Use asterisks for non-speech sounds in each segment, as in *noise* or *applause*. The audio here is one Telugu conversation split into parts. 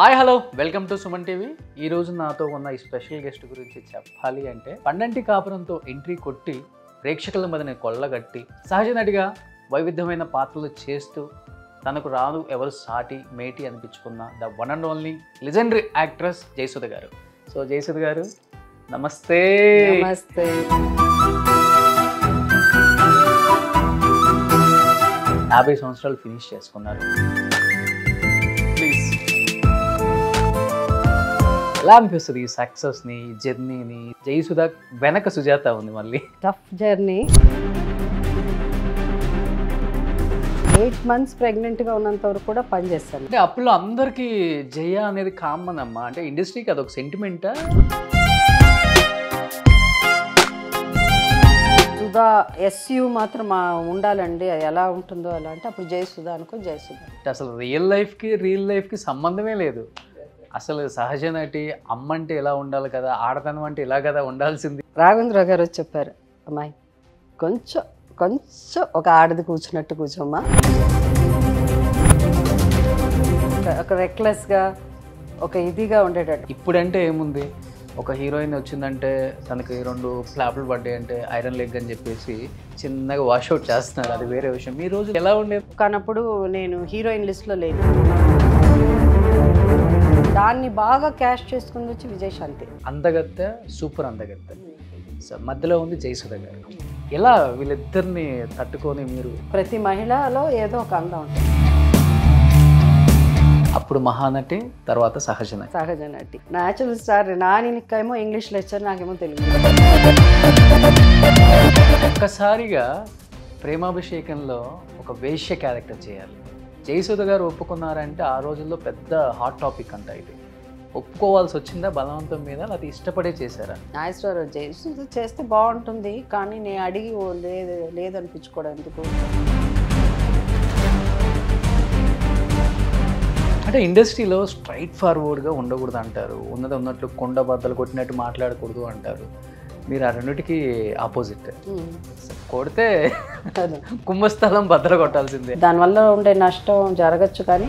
Hi hello welcome to Suman TV ఈ రోజు నాతో ఉన్న ఈ స్పెషల్ గెస్ట్ గురించి చెప్పాలి అంటే పండంటి కాపురంతో ఎంట్రీ కొట్టి ప్రేక్షకుల మధ్యన కొల్లగట్టి సహజ నటిగా వైవిధ్యమైన పాత్రలు చేస్తూ తనకు రాను ఎవరు సాటి మేటి అనిపించుకున్న the one and only legendary actress Jayasudha garu so Jayasudha గారు నమస్తే నమస్తే యాభై సంవత్సరాలు ఫినిష్ చేసుకున్నారు ఎలా అనిపిస్తుంది ఈ సక్సెస్ ని జర్నీని జయసుధ వెనక సుజాత ఉంది మళ్ళీ tough journey eight months pregnant గా ఉన్నంత వరకు కూడా పనిచేస్తాను అంటే అప్పుడు అందరికీ జయ అనేది కామన్ అమ్మా అంటే ఇండస్ట్రీకి అదొక సెంటిమెంట్ సుధా ఎస్యూ మాత్రం ఉండాలండి ఎలా ఉంటుందో అలా అంటే అప్పుడు జయ అనుకో జయ సుధా అంటే అసలు రియల్ లైఫ్కి రియల్ లైఫ్కి సంబంధమే లేదు అసలు సహజ నటి అమ్మంటే ఎలా ఉండాలి కదా ఆడతనం అంటే ఇలా కదా ఉండాల్సింది రాఘవేంద్ర గారు వచ్చి చెప్పారు అమ్మాయి కొంచెం కొంచెం ఒక ఆడది కూర్చున్నట్టు కూర్చోమ్మా ఒక రెక్లెస్గా ఒక ఇదిగా ఉండేటట్టు ఇప్పుడంటే ఏముంది ఒక హీరోయిన్ వచ్చిందంటే తనకి రెండు ఫ్లాప్లు పడ్డాయి అంటే ఐరన్ లెగ్ అని చెప్పేసి చిన్నగా వాష్అవుట్ చేస్తున్నారు అది వేరే విషయం ఈ రోజు ఎలా ఉండేది కానప్పుడు నేను హీరోయిన్ లిస్ట్లో లేదు దాన్ని బాగా క్యాష్ చేసుకుని వచ్చి విజయశాంతి అందగత్త సూపర్ సో మధ్యలో ఉంది జయసుధ గారు ఎలా వీళ్ళిద్దరిని తట్టుకొని మీరు ప్రతి మహిళలో ఏదో ఒక అందం ఉంటుంది అప్పుడు మహానటి తర్వాత సహజ నటి సహజ నటి న్యాచురల్ స్టార్ నానికేమో ఇంగ్లీష్ లెక్చర్ నాకేమో తెలుగు ఒక్కసారిగా ప్రేమాభిషేకంలో ఒక వేష్య క్యారెక్టర్ చేయాలి జయసూద గారు ఒప్పుకున్నారంటే ఆ రోజుల్లో పెద్ద హాట్ టాపిక్ అంట ఇది ఒప్పుకోవాల్సి వచ్చిందా బలవంతం మీద లేకపోతే ఇష్టపడే చేశారా నాగేశ్వరరావు జయసూద చేస్తే బాగుంటుంది కానీ నేను అడిగి లేదు లేదనిపించుకోవడం ఎందుకు అంటే ఇండస్ట్రీలో స్ట్రైట్ ఫార్వర్డ్గా ఉండకూడదు అంటారు ఉన్నది ఉన్నట్లు కొండ బద్దలు కొట్టినట్టు మాట్లాడకూడదు అంటారు మీరు ఆ రెండింటికి ఆపోజిట్ కొడితే కుంభస్థలం భద్ర కొట్టాల్సిందే దానివల్ల ఉండే నష్టం జరగచ్చు కానీ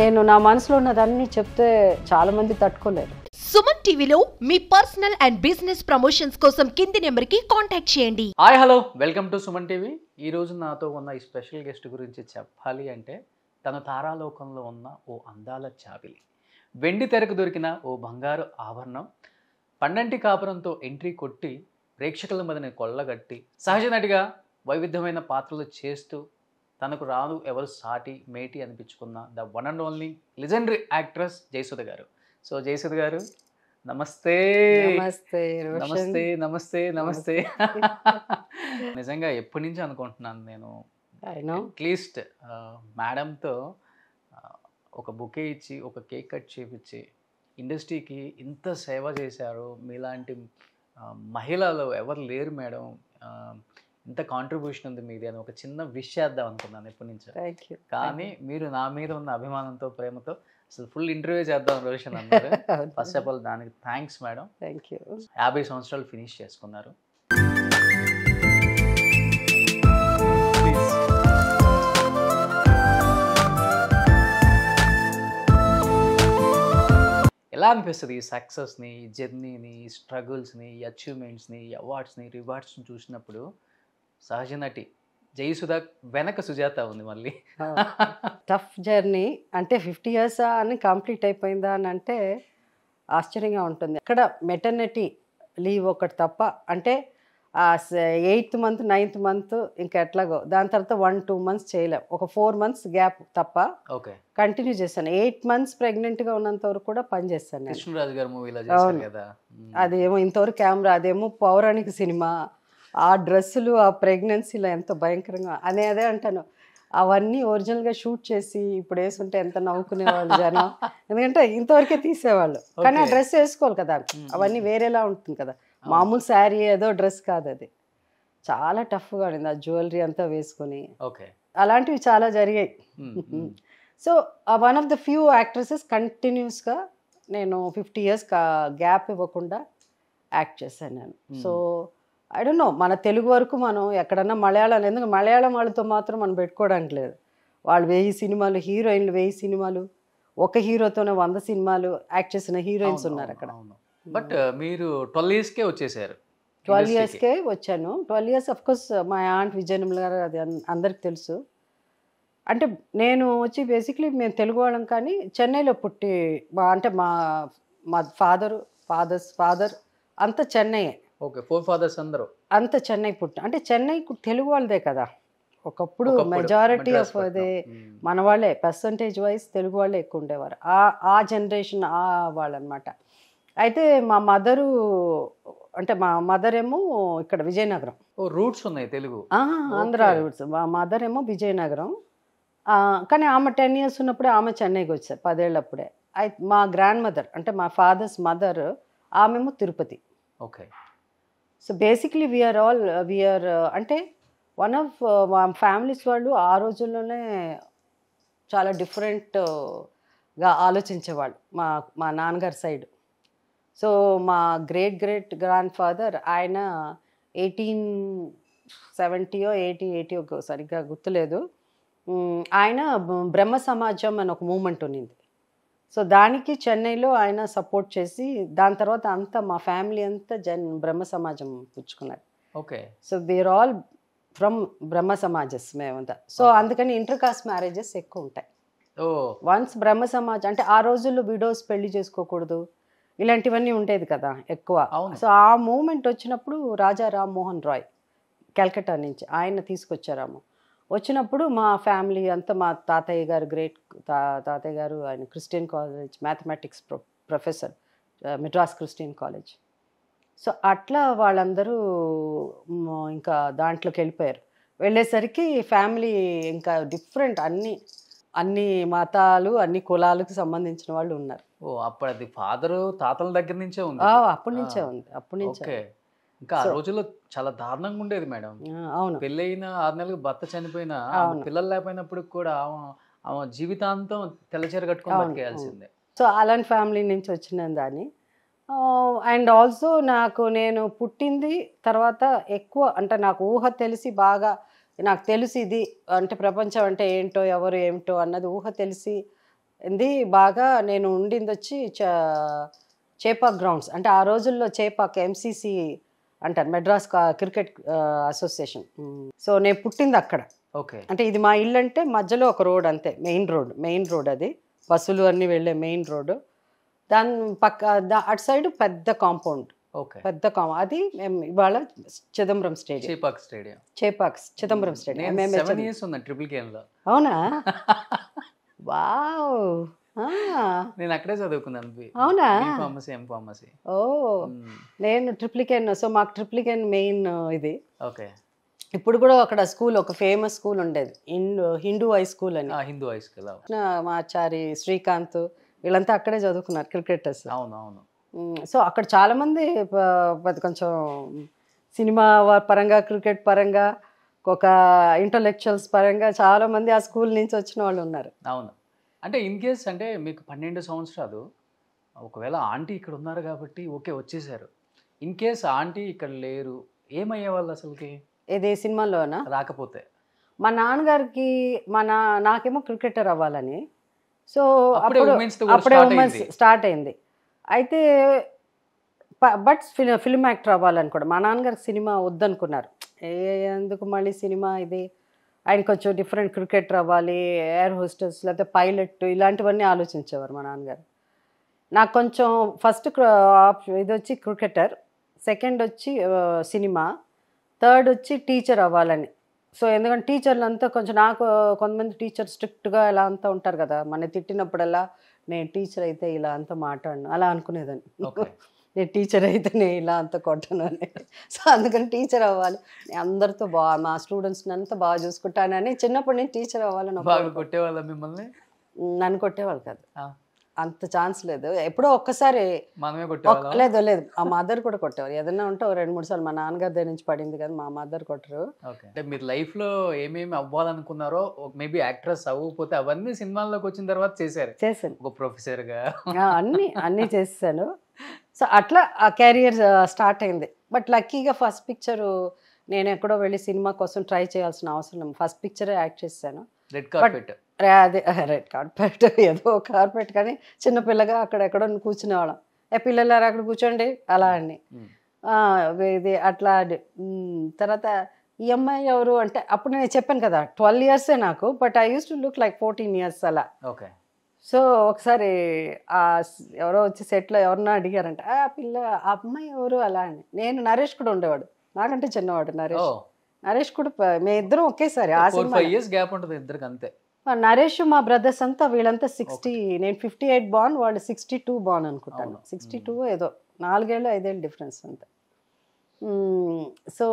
నేను నా మనసులో ఉన్నదాన్ని చెప్తే చాలా మంది తట్టుకోలేరు సుమన్ టీవీలో మీ పర్సనల్ అండ్ బిజినెస్ ప్రమోషన్స్ కోసం కింది నెంబర్కి కాంటాక్ట్ చేయండి hi hello welcome to Suman TV ఈ రోజు నాతో ఉన్న ఈ స్పెషల్ గెస్ట్ గురించి చెప్పాలి అంటే తన తారాలోకంలో ఉన్న ఓ అందాల చాబిలి వెండి తెరకు దొరికిన ఓ బంగారు ఆభరణం పండంటి కాపురంతో ఎంట్రీ కొట్టి ప్రేక్షకుల మధ్యన కొల్లగట్టి సహజ నటిగా వైవిధ్యమైన పాత్రలు చేస్తూ తనకు రాను ఎవరు సాటి మేటి అనిపించుకున్న the one and only legendary actress Jayasudha garu so Jayasudha గారు నమస్తే నమస్తే నమస్తే నమస్తే నమస్తే నిజంగా ఎప్పటి నుంచి అనుకుంటున్నాను నేను అట్లీస్ట్ మేడంతో ఒక బుకే ఇచ్చి ఒక కేక్ కట్ చేపించి ఇండస్ట్రీకి ఇంత సేవ చేశారు మీలాంటి మహిళలు ఎవరు లేరు మేడం ఇంత కాంట్రిబ్యూషన్ ఉంది మీది అని ఒక చిన్న విష్ చేద్దాం అనుకున్నాను ఎప్పటి నుంచో కానీ మీరు నా మీద ఉన్న అభిమానంతో ప్రేమతో అసలు ఫుల్ ఇంటర్వ్యూ చేద్దాం రోషన్ అన్నారు ఫస్ట్ ఆఫ్ ఆల్ దానికి థ్యాంక్స్ మేడం థ్యాంక్ యూ యాభై సంవత్సరాలు ఫినిష్ చేసుకున్నారు ఎలా అనిపిస్తుంది ఈ సక్సెస్ని ఈ జర్నీని ఈ స్ట్రగుల్స్ని ఈ అచీవ్మెంట్స్ని ఈ అవార్డ్స్ని రివార్డ్స్ని చూసినప్పుడు సహజ నటి జయసుధా వెనక సుజాత ఉంది మళ్ళీ టఫ్ జర్నీ అంటే ఫిఫ్టీ ఇయర్స్ అని కంప్లీట్ అయిపోయిందా అని అంటే ఆశ్చర్యంగా ఉంటుంది అక్కడ మెటర్నిటీ లీవ్ ఒకటి తప్ప అంటే ఆ ఎయిత్ మంత్ నైన్త్ మంత్ ఇంకా ఎట్లాగో దాని తర్వాత వన్ టూ మంత్స్ చేయలేం ఒక ఫోర్ మంత్స్ గ్యాప్ తప్ప ఓకే కంటిన్యూ చేశాను ఎయిట్ మంత్స్ ప్రెగ్నెంట్ గా ఉన్నంత వరకు కూడా పని చేస్తాను మూవీలో అవును కదా అదేమో ఇంతవరకు కెమెరా అదేమో పౌరాణిక సినిమా ఆ డ్రెస్సులు ఆ ప్రెగ్నెన్సీలో ఎంతో భయంకరంగా అనే అదే అంటాను అవన్నీ ఒరిజినల్ గా షూట్ చేసి ఇప్పుడు వేసుంటే ఎంత నవ్వుకునేవాళ్ళు జనం *laughs* ఎందుకంటే ఇంతవరకే తీసేవాళ్ళు కానీ ఆ డ్రెస్ వేసుకోవాలి కదా అవన్నీ వేరేలా ఉంటుంది కదా మామూలు శారీ ఏదో డ్రెస్ కాదు అది చాలా టఫ్గా ఉండింది ఆ జ్యువెలరీ అంతా వేసుకొని ఓకే అలాంటివి చాలా జరిగాయి *laughs* so one of the few actresses కంటిన్యూస్గా నేను ఫిఫ్టీ ఇయర్స్ గ్యాప్ ఇవ్వకుండా యాక్ట్ చేశాను నేను సో ఐ డోంట్ నో మన తెలుగు వరకు మనం ఎక్కడన్నా మలయాళం ఎందుకు మలయాళం వాళ్ళతో మాత్రం మనం పెట్టుకోవడానికి లేదు వాళ్ళు వెయ్యి సినిమాలు హీరోయిన్లు వెయ్యి సినిమాలు ఒక హీరోతోనే వంద సినిమాలు యాక్ట్ చేసిన హీరోయిన్స్ ఉన్నారు అక్కడ బట్ hmm. మీరు ట్వెల్వ్ ఇయర్స్కే వచ్చేసారు ట్వెల్వ్ ఇయర్స్కే వచ్చాను ట్వెల్వ్ ఇయర్స్ అఫ్ కోర్స్ మా ఆంట్ విజయనిమ్ల గారు అది అందరికి తెలుసు అంటే నేను వచ్చి బేసిక్లీ మేము తెలుగు వాళ్ళం కానీ చెన్నైలో పుట్టి మా అంటే మా మా ఫాదర్ ఫాదర్స్ ఫాదర్ అంత చెన్నైయే ఓకే ఫోర్ ఫాదర్స్ అందరూ అంత చెన్నై పుట్టి అంటే చెన్నై తెలుగు వాళ్ళదే కదా ఒకప్పుడు మెజారిటీ ఆఫ్ అదే hmm. మన వాళ్ళే పర్సంటేజ్ వైజ్ తెలుగు వాళ్ళే ఎక్కువ ఉండేవారు ఆ ఆ జనరేషన్ ఆ వాళ్ళనమాట అయితే మా మదరు అంటే మా మదర్ ఏమో ఇక్కడ విజయనగరం ఓ రూట్స్ ఉన్నాయి తెలుగు ఆంధ్ర రూట్స్ మా మదర్ ఏమో విజయనగరం కానీ ఆమె టెన్ ఇయర్స్ ఉన్నప్పుడే ఆమె చెన్నైకి వచ్చారు పదేళ్ళప్పుడే అయితే మా గ్రాండ్ మదర్ అంటే మా ఫాదర్స్ మదర్ ఆమెమో Tirupati okay so basically we are all we are అంటే వన్ ఆఫ్ మా ఫ్యామిలీస్ వాళ్ళు ఆ రోజుల్లోనే చాలా డిఫరెంట్గా ఆలోచించేవాళ్ళు మా మా నాన్నగారి సైడ్ సో మా గ్రేట్ గ్రేట్ గ్రాండ్ ఫాదర్ ఆయన ఎయిటీన్ సెవెంటీయో ఎయిటీన్ ఒక సరిగ్గా గుర్తులేదు ఆయన బ్రహ్మ సమాజం అని ఒక మూమెంట్ ఉన్నింది సో దానికి చెన్నైలో ఆయన సపోర్ట్ చేసి దాని తర్వాత అంతా మా ఫ్యామిలీ అంతా జన్ బ్రహ్మ సమాజం పుచ్చుకున్నారు okay so we are all from Brahmo సమాజస్ మేమంతా సో అందుకని ఇంటర్ కాస్ట్ మ్యారేజెస్ ఎక్కువ ఉంటాయి వన్స్ బ్రహ్మ సమాజం అంటే ఆ రోజుల్లో విడోస్ పెళ్లి చేసుకోకూడదు ఇలాంటివన్నీ ఉండేది కదా ఎక్కువ సో ఆ మూమెంట్ వచ్చినప్పుడు రాజా రామ్మోహన్ రాయ్ కల్కటా నుంచి ఆయన తీసుకొచ్చారాము వచ్చినప్పుడు మా ఫ్యామిలీ అంతా మా తాతయ్య గారు గ్రేట్ తా తాతయ్య గారు ఆయన Christian college mathematics pro professor Madras Christian college so అట్లా వాళ్ళందరూ ఇంకా దాంట్లోకి వెళ్ళిపోయారు వెళ్ళేసరికి ఫ్యామిలీ ఇంకా డిఫరెంట్ అన్ని అన్ని మతాలు అన్ని కులాలకు సంబంధించిన వాళ్ళు ఉన్నారు ఓ అప్పుడు అది ఫాదర్ తాతల దగ్గర నుంచే ఉంది అప్పటి నుంచే ఉంది అప్పటి నుంచే ఇంకా ఆ రోజుల్లో చాలా దారుణంగా ఉండేది మేడం అవును అయిన ఆరు నెలలకు భర్త చనిపోయినా పిల్లలు లేకపోయినప్పుడు కూడా ఆమె జీవితాంతం తెల్లచీర కట్టుకొని సో అలాంటి ఫ్యామిలీ నుంచి వచ్చిన దాన్ని అండ్ ఆల్సో నాకు నేను పుట్టింది తర్వాత ఎక్కువ అంటే నాకు ఊహ తెలిసి బాగా నాకు తెలిసి ఇది అంటే ప్రపంచం అంటే ఏంటో ఎవరు ఏమిటో అన్నది ఊహ తెలిసి ఇది బాగా నేను ఉండింది వచ్చి చేపాక్ గ్రౌండ్స్ అంటే ఆ రోజుల్లో చేపాక్ ఎంసీసీ అంటారు మెడ్రాస్ క్రికెట్ అసోసియేషన్ సో నేను పుట్టింది అక్కడ ఓకే అంటే ఇది మా ఇల్లు అంటే మధ్యలో ఒక రోడ్ అంతే మెయిన్ రోడ్ మెయిన్ రోడ్ అది బస్సులు అన్నీ వెళ్ళే మెయిన్ రోడ్ దాని పక్క అటు సైడ్ పెద్ద కాంపౌండ్ ఓకే పెద్ద కామ అది మేము ఇవాళ Chidambaram stadium Chepauk stadium Chepauk Chidambaram stadium అవునా *laughs* వావ్ నేను అక్కడే చదువుకున్నాను అవునా ఫార్మసీ ఎం ఓ నేను ట్రిప్లికెన్ సో మాకు ట్రిప్లికెన్ మెయిన్ ఇది ఓకే ఇప్పుడు కూడా అక్కడ స్కూల్ ఒక ఫేమస్ స్కూల్ ఉండేది హిందూ హై స్కూల్ అని హిందూ హై స్కూల్ మాచారి శ్రీకాంత్ వీళ్ళంతా అక్కడే చదువుకున్నారు క్రికెటర్స్ అవునవును సో అక్కడ చాలామంది కొంచెం సినిమా పరంగా క్రికెట్ పరంగా ఒక ఇంటలెక్చువల్స్ పరంగా చాలామంది ఆ స్కూల్ నుంచి వచ్చిన వాళ్ళు ఉన్నారు అవును అంటే ఇన్ కేస్ అంటే మీకు పన్నెండు సంవత్సరాలు ఒకవేళ ఆంటీ ఇక్కడ ఉన్నారు కాబట్టి ఓకే వచ్చేసారు ఇన్ కేస్ ఆంటీ ఇక్కడ లేరు ఏమయ్యే వాళ్ళు అసలుకి ఏది సినిమాలోనా రాకపోతే మా నాన్నగారికి మా నా నాకేమో క్రికెటర్ అవ్వాలని సో అప్పుడు అప్పుడే ఉమెన్స్ స్టార్ట్ అయింది అయితే బట్ ఫిల్మ్ యాక్టర్ అవ్వాలని కూడా మా నాన్నగారు సినిమా వద్దనుకున్నారు ఏ ఎందుకు మళ్ళీ సినిమా ఇది ఆయన కొంచెం డిఫరెంట్ క్రికెటర్ అవ్వాలి ఎయిర్ హోస్టెస్ లేకపోతే పైలట్ ఇలాంటివన్నీ ఆలోచించేవారు మా నాన్నగారు నాకు కొంచెం ఫస్ట్ ఇది వచ్చి క్రికెటర్ సెకండ్ వచ్చి సినిమా థర్డ్ వచ్చి టీచర్ అవ్వాలని సో ఎందుకంటే టీచర్లు అంతా కొంచెం నాకు కొంతమంది టీచర్ స్ట్రిక్ట్గా ఇలా అంతా ఉంటారు కదా మన తిట్టినప్పుడల్లా నేను టీచర్ అయితే ఇలా అంతా మాట్లాడను అలా అనుకునేదాన్ని నేను టీచర్ అయితేనే ఇలా అంత కొట్టను అని సో అందుకని టీచర్ అవ్వాలి అందరితో బా మా స్టూడెంట్స్ని అంతా బాగా చూసుకుంటానని చిన్నప్పుడు నేను టీచర్ అవ్వాలని బాగా కొట్టేవాళ్ళ మిమ్మల్ని నన్ను కొట్టేవాళ్ళు కాదు అంత ఛాన్స్ లేదు ఎప్పుడో ఒక్కసారి లేదు లేదు ఆ మదర్ కూడా కొట్టేవారు ఏదైనా ఉంటే రెండు మూడు సార్లు మా నాన్నగారి దగ్గర నుంచి పడింది కదా మా మదర్ కొట్టరు మీరు లైఫ్ లో ఏమేమి అవ్వాలనుకున్నారో మేబీ యాక్ట్రెస్ అవ్వకపోతే అవన్నీ సినిమాల్లోకి వచ్చిన తర్వాత చేశారు చేశాను ఒక ప్రొఫెసర్ గా అన్ని అన్ని చేశాను సో అట్లా ఆ క్యారియర్ స్టార్ట్ అయింది బట్ లక్కీగా ఫస్ట్ పిక్చర్ నేను ఎక్కడో వెళ్ళి సినిమా కోసం ట్రై చేయాల్సిన అవసరం ఫస్ట్ పిక్చరే యాక్ట్ చేశాను రెడ్ కార్పెట్ అదే రెడ్ *laughs* కార్పెట్ ఏదో కార్పెట్ కానీ చిన్నపిల్లగా అక్కడెక్కడో కూర్చునేవాళ్ళం ఏ పిల్లలారు అక్కడ కూర్చోండి అలా అని ఇది అట్లా తర్వాత ఈ అమ్మాయి ఎవరు అంటే అప్పుడు నేను చెప్పాను కదా ట్వెల్వ్ ఇయర్సే నాకు but I use to look like fourteen years అలా ఓకే సో ఒకసారి ఆ ఎవరో వచ్చి సెట్లో ఎవరినో అడిగారంట ఆ పిల్ల ఆ అమ్మాయి ఎవరు అలా అని నేను నరేష్ కూడా ఉండేవాడు నాకంటే చిన్నవాడు నరేష్ నరేష్ కూడా మేము ఇద్దరం ఒకేసారి ఇయర్స్ గ్యాప్ ఉంటుంది అంతే నరేష్ మా బ్రదర్స్ అంతా వీళ్ళంతా సిక్స్టీ నేను ఫిఫ్టీ ఎయిట్ బాన్ వాళ్ళు సిక్స్టీ టూ బాన్ అనుకుంటాను సిక్స్టీ టూ ఏదో నాలుగేళ్ళు ఐదేళ్ళు డిఫరెన్స్ అంతా సో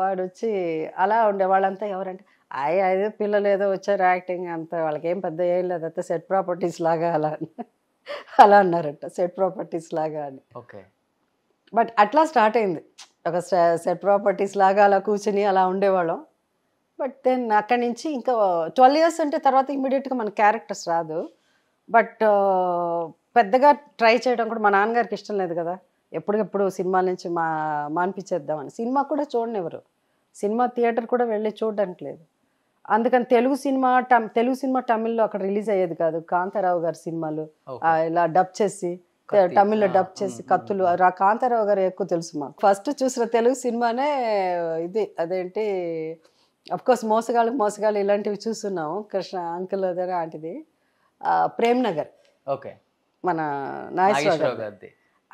వాడు వచ్చి అలా ఉండే వాళ్ళంతా ఎవరంటే అయ్యి అదే పిల్లలు ఏదో వచ్చారు యాక్టింగ్ అంత వాళ్ళకేం పెద్ద ఏం లేదు అంత సెట్ ప్రాపర్టీస్ లాగా అలా అలా అన్నారట సెట్ ప్రాపర్టీస్ లాగా అని ఓకే బట్ అట్లా స్టార్ట్ అయింది ఒక సెట్ ప్రాపర్టీస్ లాగా అలా కూర్చుని అలా ఉండేవాళ్ళం బట్ దెన్ అక్కడి నుంచి ఇంకా ట్వెల్వ్ ఇయర్స్ అంటే తర్వాత ఇమీడియట్గా మన క్యారెక్టర్స్ రాదు బట్ uh, పెద్దగా ట్రై చేయడం కూడా మా నాన్నగారికి ఇష్టం లేదు కదా ఎప్పటికెప్పుడు సినిమాల నుంచి మా మానిపించేద్దామని సినిమా కూడా చూడనివ్వరు సినిమా థియేటర్ కూడా వెళ్ళి చూడడానికి లేదు అందుకని తెలుగు సినిమా తెలుగు సినిమా తమిళ్లో అక్కడ రిలీజ్ అయ్యేది కాదు కాంతారావు గారి సినిమాలు ఇలా డబ్ చేసి తమిళ్లో డబ్ చేసి కత్తులు రా కాంతారావు గారు ఎక్కువ తెలుసు మాకు ఫస్ట్ చూసిన తెలుగు సినిమానే ఇది అదేంటి కోర్స్ మోసగాళ్ళకి మోసగాళ్ళు ఇలాంటివి చూస్తున్నాం కృష్ణ అంకుల్ దగ్గర లాంటిది ప్రేమ్ నగర్ ఓకే మన నాగేశ్వరరావు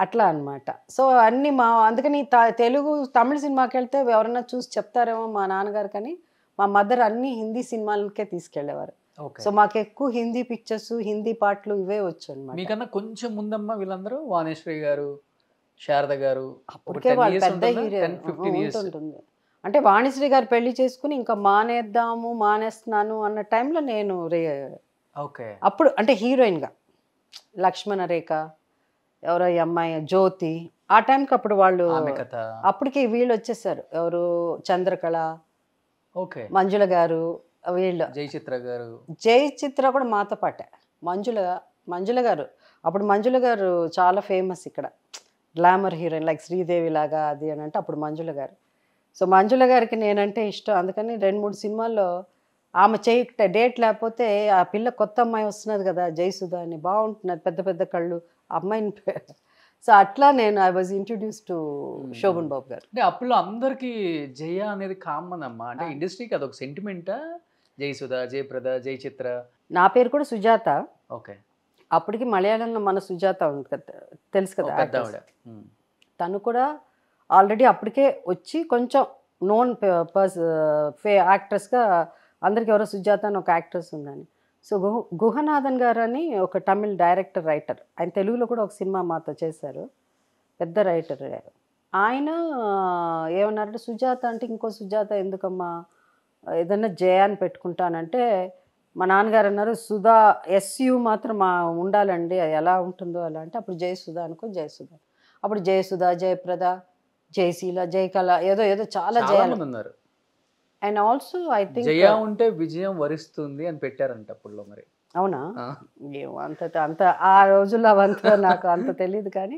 అట్లా అనమాట సో అన్ని మా అందుకని తెలుగు తమిళ సినిమాకి వెళ్తే ఎవరన్నా చూసి చెప్తారేమో మా నాన్నగారు కానీ మా మదర్ అన్ని హిందీ సినిమాలకే తీసుకెళ్లేవారు సో మాకు ఎక్కువ హిందీ పిక్చర్స్ హిందీ పాటలు ఇవే వచ్చు అనమాట మీకన్నా కొంచెం ముందమ్మ వీళ్ళందరూ వానేశ్వరి గారు శారద గారు అప్పటికే పెద్ద అంటే వాణిశ్రీ గారు పెళ్లి చేసుకుని ఇంకా మానేద్దాము మానేస్తున్నాను అన్న టైంలో నేను రే ఓకే అప్పుడు అంటే హీరోయిన్గా లక్ష్మణ రేఖ ఎవరో అమ్మాయి జ్యోతి ఆ టైంకి అప్పుడు వాళ్ళు అప్పటికి వీళ్ళు వచ్చేసారు ఎవరు చంద్రకళ ఓకే మంజుల గారు వీళ్ళు జయచిత్ర గారు జయచిత్ర కూడా మాతో పాటే మంజుల మంజుల గారు అప్పుడు మంజుల గారు చాలా ఫేమస్ ఇక్కడ గ్లామర్ హీరోయిన్ లైక్ శ్రీదేవి లాగా అది అని అంటే అప్పుడు మంజుల గారు సో మంజుల గారికి నేనంటే ఇష్టం అందుకని రెండు మూడు సినిమాల్లో ఆమె చేయ డేట్ లేకపోతే ఆ పిల్ల కొత్త అమ్మాయి వస్తున్నది కదా జయసుధ అని బాగుంటున్నది పెద్ద పెద్ద కళ్ళు అమ్మాయిని సో అట్లా నేను I was introduce to Shoban Babu garu అంటే అప్పుడు అందరికీ జయ అనేది కామన్ అమ్మా అంటే ఇండస్ట్రీకి అదొక సెంటిమెంట్ జై సుధా జయప్రద జై చిత్ర నా పేరు కూడా సుజాత ఓకే అప్పటికి మలయాళంలో మన సుజాత ఉంది కదా తెలుసు కదా hmm. తను కూడా ఆల్రెడీ అప్పటికే వచ్చి కొంచెం నోన్ పర్స్ ఫే యాక్ట్రెస్గా అందరికి ఎవరో సుజాత అని ఒక యాక్ట్రెస్ ఉందని సో గుహ గుహనాథన్ గారు అని ఒక తమిళ్ డైరెక్టర్ రైటర్ ఆయన తెలుగులో కూడా ఒక సినిమా మాతో చేశారు పెద్ద రైటర్ ఆయన ఏమన్నారంటే సుజాత అంటే ఇంకో సుజాత ఎందుకమ్మా ఏదన్నా జయాన్ని పెట్టుకుంటానంటే మా నాన్నగారు అన్నారు సుధా ఎస్యు మాత్రం ఉండాలండి అది ఎలా ఉంటుందో అలా అంటే అప్పుడు జయసుధ అనుకో జయసుధ అప్పుడు జయసుధ జయప్రద జయశీల జయకళ ఏదో ఏదో చాలా జయాలు ఉన్నారు and also I think Jaya uh, ఉంటే విజయం వరిస్తుంది అని పెట్టారంట అప్పుడు మరి అవునా అంత అంత ఆ రోజుల్లో అవంత నాకు అంత తెలియదు కానీ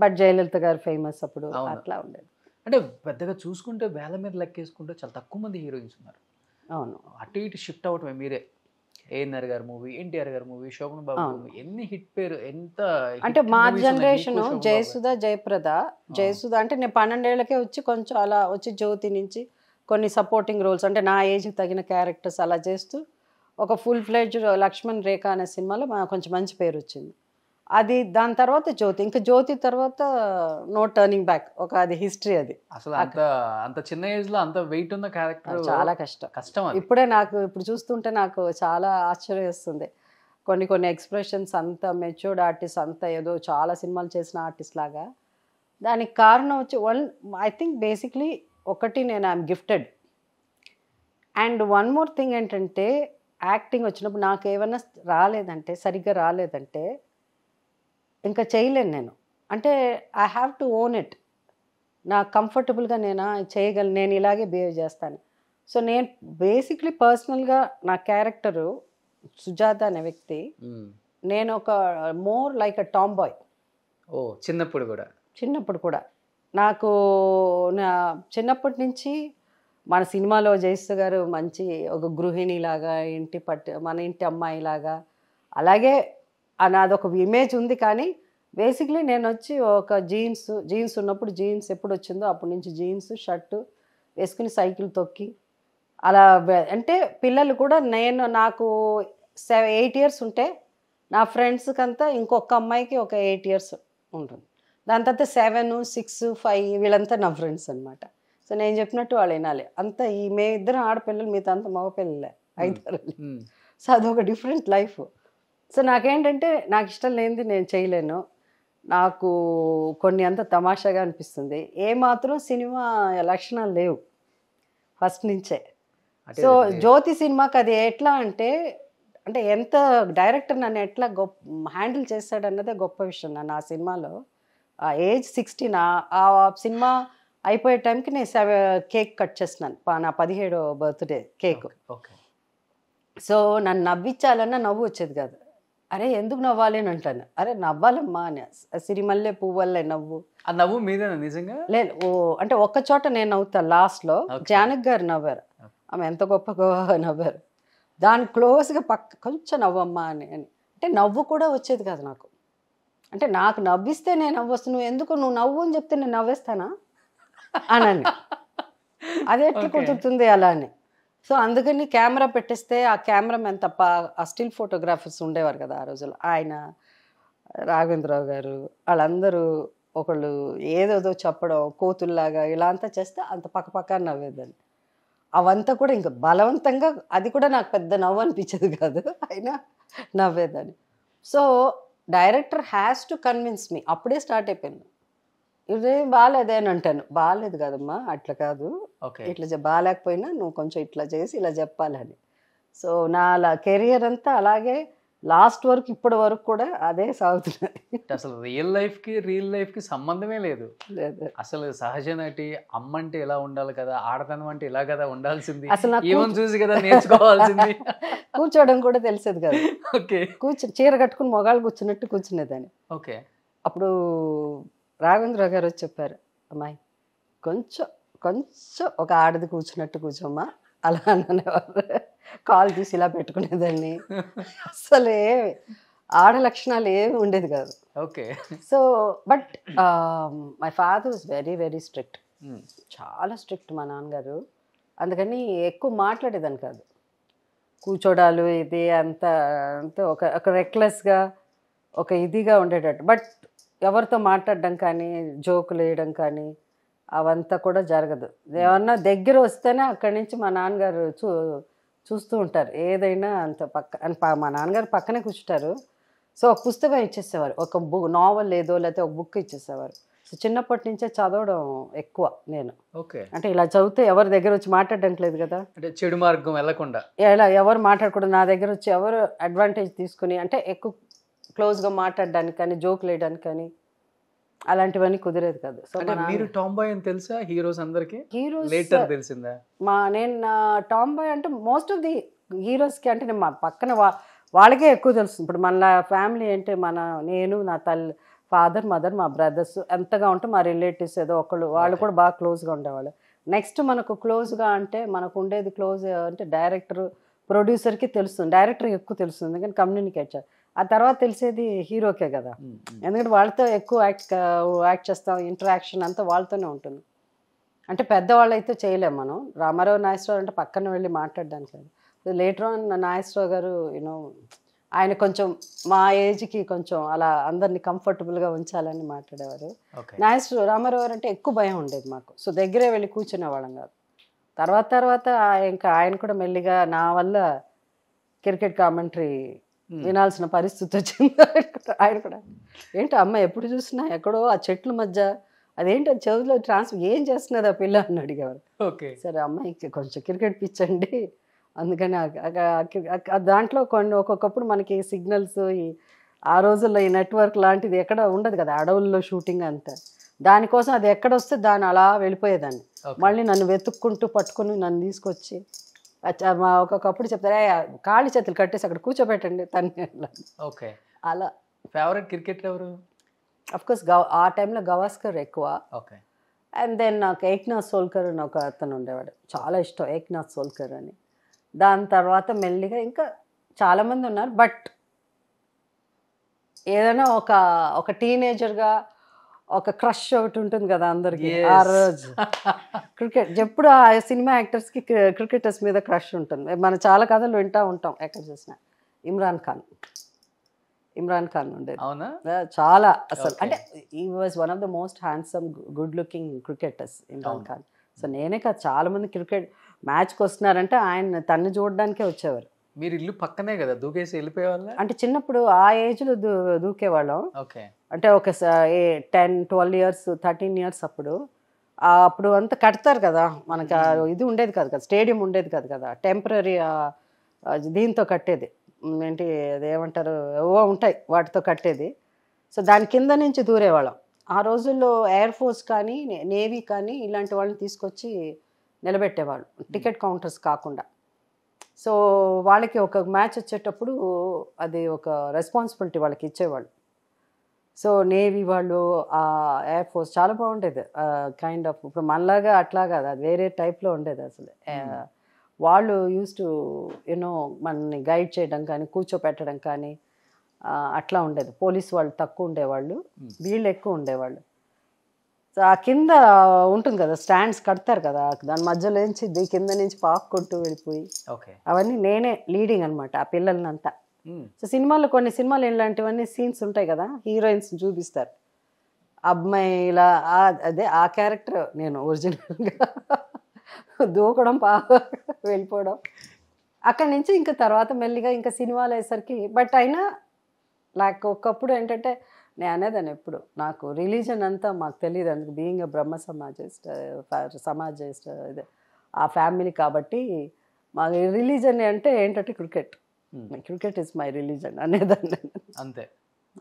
బట్ జయలలిత గారు ఫేమస్ అప్పుడు అట్లా ఉండేది అంటే పెద్దగా చూసుకుంటే వేల మీద లెక్కేసుకుంటే చాలా తక్కువ మంది హీరోయిన్స్ ఉన్నారు అవును అటు ఇటు షిఫ్ట్ అవటమే మీరే ఏఎన్ఆర్ గారి మూవీ ఎన్టీఆర్ గారి మూవీ శోభన్ బాబు మూవీ ఎన్ని హిట్ పేరు ఎంత అంటే మా జనరేషన్ జయసుధ జయప్రద జయసుధ అంటే నేను పన్నెండేళ్లకే వచ్చి కొంచెం అలా వచ్చి జ్యోతి నుంచి కొన్ని సపోర్టింగ్ రోల్స్ అంటే నా ఏజ్కి తగిన క్యారెక్టర్స్ అలా చేస్తూ ఒక ఫుల్ ఫ్లెడ్జ్ లక్ష్మణ్ రేఖ అనే సినిమాలో కొంచెం మంచి పేరు వచ్చింది అది దాని తర్వాత జ్యోతి ఇంకా జ్యోతి తర్వాత నో టర్నింగ్ బ్యాక్ ఒక అది హిస్టరీ అది అసలు అంత అంత చిన్న ఏజ్ లో అంత వెయిట్ ఉన్న క్యారెక్టర్ చాలా కష్టం కష్టం ఇప్పుడే నాకు ఇప్పుడు చూస్తుంటే నాకు చాలా ఆశ్చర్యం వేస్తుంది కొన్ని కొన్ని ఎక్స్ప్రెషన్స్ అంత మెచ్యూర్డ్ ఆర్టిస్ట్ అంత ఏదో చాలా సినిమాలు చేసిన ఆర్టిస్ట్ లాగా దానికి కారణం వచ్చి వన్ ఐ థింక్ బేసిక్లీ ఒకటి నేను I'm gifted and one more thing ఏంటంటే యాక్టింగ్ వచ్చినప్పుడు నాకు ఏమైనా రాలేదంటే సరిగ్గా రాలేదంటే ఇంకా చేయలేను నేను అంటే I have to own it నా కంఫర్టబుల్గా నేను చేయగలను నేను ఇలాగే బిహేవ్ చేస్తాను సో నేను బేసిక్లీ పర్సనల్గా నా క్యారెక్టరు సుజాత అనే వ్యక్తి నేను ఒక more like a tomboy ఓ చిన్నప్పుడు కూడా చిన్నప్పుడు కూడా నాకు నా చిన్నప్పటి నుంచి మన సినిమాలో జయస్సు గారు మంచి ఒక గృహిణిలాగా ఇంటి పట్టు మన ఇంటి అమ్మాయిలాగా అలాగే నాదొక ఇమేజ్ ఉంది కానీ బేసిక్లీ నేను వచ్చి ఒక జీన్స్ జీన్స్ ఉన్నప్పుడు జీన్స్ ఎప్పుడు వచ్చిందో అప్పటి నుంచి జీన్స్ షర్టు వేసుకుని సైకిల్ తొక్కి అలా అంటే పిల్లలు కూడా నేను నాకు సెవెన్ ఎయిట్ ఇయర్స్ ఉంటే నా ఫ్రెండ్స్కి అంతా ఇంకొక అమ్మాయికి ఒక ఎయిట్ ఇయర్స్ ఉంటుంది దాని తర్వాత సెవెన్ సిక్స్ ఫైవ్ వీళ్ళంతా నా ఫ్రెండ్స్ అనమాట సో నేను చెప్పినట్టు వాళ్ళు వినాలి అంత ఈ మే ఇద్దరు ఆడపిల్లలు మీతో అంత మగపిల్లలే ఐదారు సో అదొక డిఫరెంట్ లైఫ్ సో నాకేంటంటే నాకు ఇష్టం లేనిది నేను చేయలేను నాకు కొన్ని అంత తమాషాగా అనిపిస్తుంది ఏమాత్రం సినిమా లక్షణాలు లేవు ఫస్ట్ నుంచే సో జ్యోతి సినిమాకి అది ఎట్లా అంటే అంటే ఎంత డైరెక్టర్ నన్ను ఎట్లా గొప్ప హ్యాండిల్ చేశాడన్నదే గొప్ప విషయం నన్ను ఆ సినిమాలో ఆ ఏజ్ సిక్స్టీన్ ఆ సినిమా అయిపోయే టైంకి నేను కేక్ కట్ చేస్తున్నాను నా పదిహేడో బర్త్డే కేక్ సో నన్ను నవ్వించాలన్నా నవ్వు వచ్చేది కాదు అరే ఎందుకు నవ్వాలి అని అంటాను అరే నవ్వాలమ్మా అని సిరిమల్లె పువ్వల్లే నవ్వు ఆ నవ్వు మీదేనా నిజంగా లేదు ఓ అంటే ఒక్క చోట నేను నవ్వుతా లాస్ట్లో జానక్ గారు నవ్వారు ఆమె ఎంత గొప్ప నవ్వారు దాని క్లోజ్గా పక్క కొంచెం నవ్వమ్మా అని అంటే నవ్వు కూడా వచ్చేది కాదు నాకు అంటే నాకు నవ్విస్తే నేను నవ్వొస్తా నువ్వు ఎందుకు నువ్వు నవ్వు అని చెప్తే నేను నవ్వేస్తానా అనని అది ఎట్లా కుదురుతుంది అలా అని సో అందుకని కెమెరా పెట్టేస్తే ఆ కెమెరామెన్ తప్ప ఆ స్టిల్ ఫోటోగ్రాఫర్స్ ఉండేవారు కదా ఆ రోజుల్లో ఆయన రాఘవేంద్రరావు గారు వాళ్ళందరూ ఒకళ్ళు ఏదేదో చెప్పడం కోతుల్లాగా ఇలా అంతా చేస్తే అంత పక్కపక్క నవ్వేదాన్ని అవంతా కూడా ఇంకా బలవంతంగా అది కూడా నాకు పెద్ద నవ్వు అనిపించేది కాదు అయినా నవ్వేదాన్ని so director has to convince me అప్పుడే స్టార్ట్ అయిపోయింది ఇది బాగాలేదే అని అంటాను బాగాలేదు కదమ్మా అట్లా కాదు ఇట్లా బాగాలేకపోయినా నువ్వు కొంచెం ఇట్లా చేసి ఇలా చెప్పాలని సో నా అలా కెరియర్ అంతా అలాగే లాస్ట్ వరకు ఇప్పటి వరకు కూడా అదే సాగుతున్నాయి అసలు రియల్ లైఫ్కి రియల్ లైఫ్కి సంబంధమే లేదు లేదు అసలు సహజ నటి అమ్మంటే ఇలా ఉండాలి కదా ఆడతాను అంటే ఇలా కదా ఉండాల్సింది అసలు చూసి కదా నేర్చుకోవాల్సింది *laughs* కూర్చోవడం కూడా తెలిసేది కదా ఓకే కూర్చో చీర కట్టుకుని మొగాళ్ళు కూర్చున్నట్టు కూర్చునేదాన్ని ఓకే అప్పుడు రాఘవేంద్ర గారు వచ్చి చెప్పారు అమ్మాయి కొంచెం కొంచెం ఒక ఆడది కూర్చున్నట్టు కూర్చోమ్మా అలా అనేవారు కాలు తీసి ఇలా పెట్టుకునేదాన్ని అసలే ఆడ లక్షణాలు ఏమి ఉండేది కాదు okay so but my father was very very strict చాలా స్ట్రిక్ట్ మా నాన్నగారు అందుకని ఎక్కువ మాట్లాడేదాన్ని కాదు కూర్చోడాలు ఇది అంత అంత ఒక ఒక రెక్లెస్గా ఒక ఇదిగా ఉండేటట్టు బట్ ఎవరితో మాట్లాడడం కానీ జోకులు వేయడం కానీ అవంతా కూడా జరగదు ఏమన్నా దగ్గర వస్తేనే అక్కడి నుంచి మా నాన్నగారు చూ చూస్తూ ఉంటారు ఏదైనా అంత పక్క మా నాన్నగారు పక్కనే కూర్చుంటారు సో ఒక పుస్తకం ఇచ్చేసేవారు ఒక బుక్ నావల్ ఏదో లేకపోతే ఒక బుక్ ఇచ్చేసేవారు సో చిన్నప్పటి నుంచే చదవడం ఎక్కువ నేను ఓకే అంటే ఇలా చదివితే ఎవరి దగ్గర వచ్చి మాట్లాడడానికి లేదు కదా అంటే చెడు మార్గం వెళ్లకుండా ఎలా ఎవరు మాట్లాడకూడదు నా దగ్గర వచ్చి ఎవరు అడ్వాంటేజ్ తీసుకుని అంటే ఎక్కువ క్లోజ్గా మాట్లాడడానికి కానీ జోక్ వేయడానికి కానీ అలాంటివన్నీ కుదిరేది కాదు సో మీరు టామ్ బాయ్ అని తెలుసా హీరోస్ అందరికి హీరోస్ లేటర్ తెలిసిందా మా నేను టామ్ బాయ్ అంటే మోస్ట్ ఆఫ్ ది హీరోస్ కి అంటే నేను మా పక్కన వా వాళ్ళకే ఎక్కువ తెలుస్తుంది ఇప్పుడు మన ఫ్యామిలీ అంటే మన నేను నా తల్లి ఫాదర్ మదర్ మా బ్రదర్స్ ఎంతగా ఉంటే మా రిలేటివ్స్ ఏదో ఒకళ్ళు వాళ్ళు కూడా బాగా క్లోజ్గా ఉండేవాళ్ళు నెక్స్ట్ మనకు క్లోజ్గా అంటే మనకు ఉండేది క్లోజ్ అంటే డైరెక్టర్ ప్రొడ్యూసర్కి తెలుస్తుంది డైరెక్టర్కి ఎక్కువ తెలుస్తుంది కానీ కమ్యూనికేట్ చేయాలి ఆ తర్వాత తెలిసేది హీరోకే కదా ఎందుకంటే వాళ్ళతో ఎక్కువ యాక్ట్ యాక్ట్ చేస్తాం ఇంటరాక్షన్ అంతా వాళ్ళతోనే ఉంటుంది అంటే పెద్దవాళ్ళు అయితే చేయలేము మనం రామారావు నాగేశ్వరరావు అంటే పక్కన వెళ్ళి మాట్లాడడానికి లేదు లేటర్ ఆన్ నాగేశ్వరరావు గారు యూనో ఆయన కొంచెం మా ఏజ్కి కొంచెం అలా అందరినీ కంఫర్టబుల్గా ఉంచాలని మాట్లాడేవారు నాగేశ్వరరావు రామారావు గారు అంటే ఎక్కువ భయం ఉండేది మాకు సో దగ్గరే వెళ్ళి కూర్చునేవాళ్ళం కాదు తర్వాత తర్వాత ఇంకా ఆయన కూడా మెల్లిగా నా వల్ల క్రికెట్ కామెంటరీ వినాల్సిన పరిస్థితి వచ్చింది ఆయన కూడా ఏంటి అమ్మ ఎప్పుడు చూసినా ఎక్కడో ఆ చెట్ల మధ్య అదేంటి చదువులో ట్రాన్స్ఫర్ ఏం చేస్తున్నది ఆ పిల్ల అని అడిగేవారు ఓకే సరే అమ్మాయికి కొంచెం క్రికెట్ పిచ్ అండి అందుకని దాంట్లో కొన్ని ఒక్కొక్కప్పుడు మనకి సిగ్నల్స్ ఈ ఆ రోజుల్లో ఈ నెట్వర్క్ లాంటిది ఎక్కడ ఉండదు కదా అడవుల్లో షూటింగ్ అంతా దానికోసం అది ఎక్కడొస్తే దాని అలా వెళ్ళిపోయేదాన్ని మళ్ళీ నన్ను వెతుక్కుంటూ పట్టుకుని నన్ను తీసుకొచ్చి మా ఒకప్పుడు చెప్తారా కాళ్ళు చేతులు కట్టేసి అక్కడ కూర్చోబెట్టండి తన్ని ఓకే అలా ఫేవరెట్ క్రికెట్ ఎవరు అఫ్ కోర్స్ గవ ఆ టైంలో గవాస్కర్ ఎక్కువ ఓకే అండ్ దెన్ నాకు ఏక్నాథ్ సోల్కర్ అని ఒక అతను ఉండేవాడు చాలా ఇష్టం ఏక్నాథ్ సోల్కర్ అని దాని తర్వాత మెల్లిగా ఇంకా చాలామంది ఉన్నారు బట్ ఏదైనా ఒక ఒక టీనేజర్గా ఒక క్రష్ ఒకటి ఉంటుంది కదా అందరికి ఆ రోజు క్రికెట్ ఎప్పుడు ఆ సినిమా యాక్టర్స్ కి క్రికెటర్స్ మీద క్రష్ ఉంటుంది మనం చాలా కథలు వింటా ఉంటాం ఎక్కడ చూసినా ఇమ్రాన్ ఖాన్ ఇమ్రాన్ ఖాన్ ఉండేది అవునా చాలా అసలు అంటే he was one of the most handsome good looking cricketers Imran Khan so నేనే కాదు మంది క్రికెట్ మ్యాచ్కి వస్తున్నారంటే ఆయన తన్ను చూడడానికే వచ్చేవారు మీరు ఇల్లు పక్కనే కదా దూకేసి వెళ్ళిపోయేవాళ్ళ అంటే చిన్నప్పుడు ఆ ఏజ్లో దూ దూకేవాళ్ళం ఓకే అంటే ఒక ten twelve years thirteen years అప్పుడు అప్పుడు అంతా కడతారు కదా మనకి ఇది ఉండేది కాదు కదా స్టేడియం ఉండేది కాదు కదా టెంపరీ దీంతో కట్టేది ఏంటి అదేమంటారు ఏవో ఉంటాయి వాటితో కట్టేది సో దాని కింద నుంచి దూరేవాళ్ళం ఆ రోజుల్లో ఎయిర్ ఫోర్స్ కానీ నేవీ కానీ ఇలాంటి వాళ్ళని తీసుకొచ్చి నిలబెట్టేవాళ్ళు టికెట్ కౌంటర్స్ కాకుండా సో వాళ్ళకి ఒక మ్యాచ్ వచ్చేటప్పుడు అది ఒక రెస్పాన్సిబిలిటీ వాళ్ళకి ఇచ్చేవాళ్ళు సో నేవీ వాళ్ళు ఆ ఎయిర్ ఫోర్స్ చాలా బాగుండేది కైండ్ ఆఫ్ ఇప్పుడు మనలాగా అట్లా కాదు అది వేరే టైప్లో ఉండేది అసలు hmm. వాళ్ళు యూస్ టు యూనో మనని గైడ్ చేయడం కానీ కూర్చోపెట్టడం కానీ అట్లా ఉండేది పోలీస్ వాళ్ళు తక్కువ ఉండేవాళ్ళు hmm. వీళ్ళు ఎక్కువ ఉండేవాళ్ళు ఆ కింద ఉంటుంది కదా స్టాండ్స్ కడతారు కదా దాని మధ్యలో నుంచి కింద నుంచి పాక్కుంటూ వెళ్ళిపోయి అవన్నీ నేనే లీడింగ్ అనమాట ఆ అంతా hmm. సో సినిమాలో కొన్ని సినిమాలు ఇలాంటివన్నీ సీన్స్ ఉంటాయి కదా హీరోయిన్స్ చూపిస్తారు అమ్మాయిల అదే ఆ క్యారెక్టర్ నేను ఒరిజినల్గా దూకడం పా వెళ్ళిపోవడం అక్కడి నుంచి ఇంకా తర్వాత మెల్లిగా ఇంకా సినిమాలు అయ్యేసరికి బట్ అయినా నాకు ఒకప్పుడు ఏంటంటే నేను అనేదాన్ని ఎప్పుడు నాకు రిలీజన్ అంతా మాకు తెలియదు అందుకు బీయింగ్ బ్రహ్మ సమాజస్ట్ సమాజస్ట్ ఇదే ఆ ఫ్యామిలీ కాబట్టి మా రిలీజన్ అంటే ఏంటంటే cricket hmm. Cricket is my religion అనేదాన్ని అంతే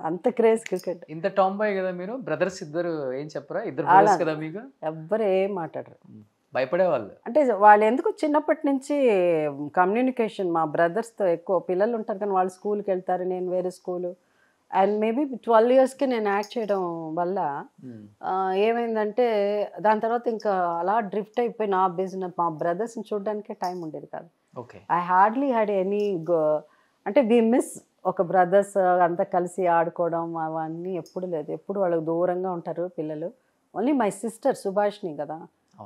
అంత క్రేజ్ క్రికెట్ ఇంత టాంబాయ్ కదా మీరు బ్రదర్స్ ఇద్దరు ఏం చెప్పరా ఇద్దరు కదా మీకు ఎవ్వరు ఏం మాట్లాడరు hmm. భయపడేవాళ్ళు అంటే వాళ్ళు ఎందుకు చిన్నప్పటి నుంచి కమ్యూనికేషన్ మా బ్రదర్స్తో ఎక్కువ పిల్లలు ఉంటారు కానీ వాళ్ళు స్కూల్కి వెళ్తారు నేను వేరే స్కూలు అండ్ మేబీ ట్వెల్వ్ ఇయర్స్కి నేను యాక్ట్ చేయడం వల్ల hmm. ఏమైందంటే దాని తర్వాత ఇంకా అలా డ్రిఫ్ట్ అయిపోయి నా బిజినెస్ మా బ్రదర్స్ని చూడడానికే టైం ఉండేది కాదు ఐ హార్డ్లీ హ్యాడ్ ఎనీ అంటే వి మిస్ ఒక బ్రదర్స్ అంతా కలిసి ఆడుకోవడం అవన్నీ ఎప్పుడు లేదు ఎప్పుడు వాళ్ళకి దూరంగా ఉంటారు పిల్లలు ఓన్లీ మై సిస్టర్ సుభాష్ని కదా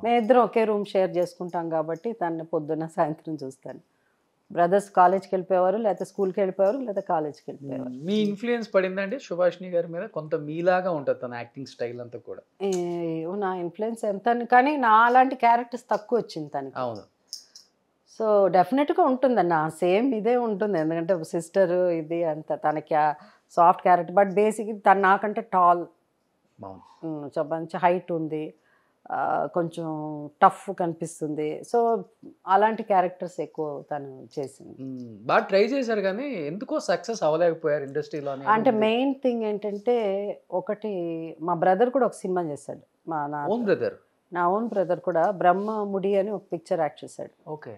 మేము ఇద్దరం ఒకే రూమ్ షేర్ చేసుకుంటాం కాబట్టి తను పొద్దున్న సాయంత్రం చూస్తాను బ్రదర్స్ కాలేజ్కి వెళ్ళిపోయేవారు లేకపోతే స్కూల్కి వెళ్ళిపోయారు లేకపోతే కాలేజ్కి వెళ్ళిపోయేవారు మీ ఇన్ఫ్లుయెన్స్ పడిందండి సుభాష్ని గారి మీద కొంత మీలాగా ఉంటుంది తన యాక్టింగ్ స్టైల్ అంతా కూడా నా ఇన్ఫ్లుయెన్స్ ఎంత కానీ నా అలాంటి క్యారెక్టర్స్ తక్కువ వచ్చింది తనకి అవును సో డెఫినెట్గా ఉంటుందండి నా సేమ్ ఇదే ఉంటుంది ఎందుకంటే సిస్టర్ ఇది అంత తనకి సాఫ్ట్ క్యారెక్టర్ బట్ బేసిక్ తను నాకంటే టాల్ మంచి హైట్ ఉంది కొంచెం టఫ్ కనిపిస్తుంది సో అలాంటి క్యారెక్టర్స్ ఎక్కువ తను చేసింది బాగా ట్రై చేశారు కానీ ఎందుకో సక్సెస్ అవ్వలేకపోయారు ఇండస్ట్రీలో అంటే మెయిన్ థింగ్ ఏంటంటే ఒకటి మా బ్రదర్ కూడా ఒక సినిమా చేశాడు మా నా ఓన్ బ్రదర్ నా ఓన్ బ్రదర్ కూడా బ్రహ్మ ముడి అని ఒక పిక్చర్ యాక్ట్ చేశాడు ఓకే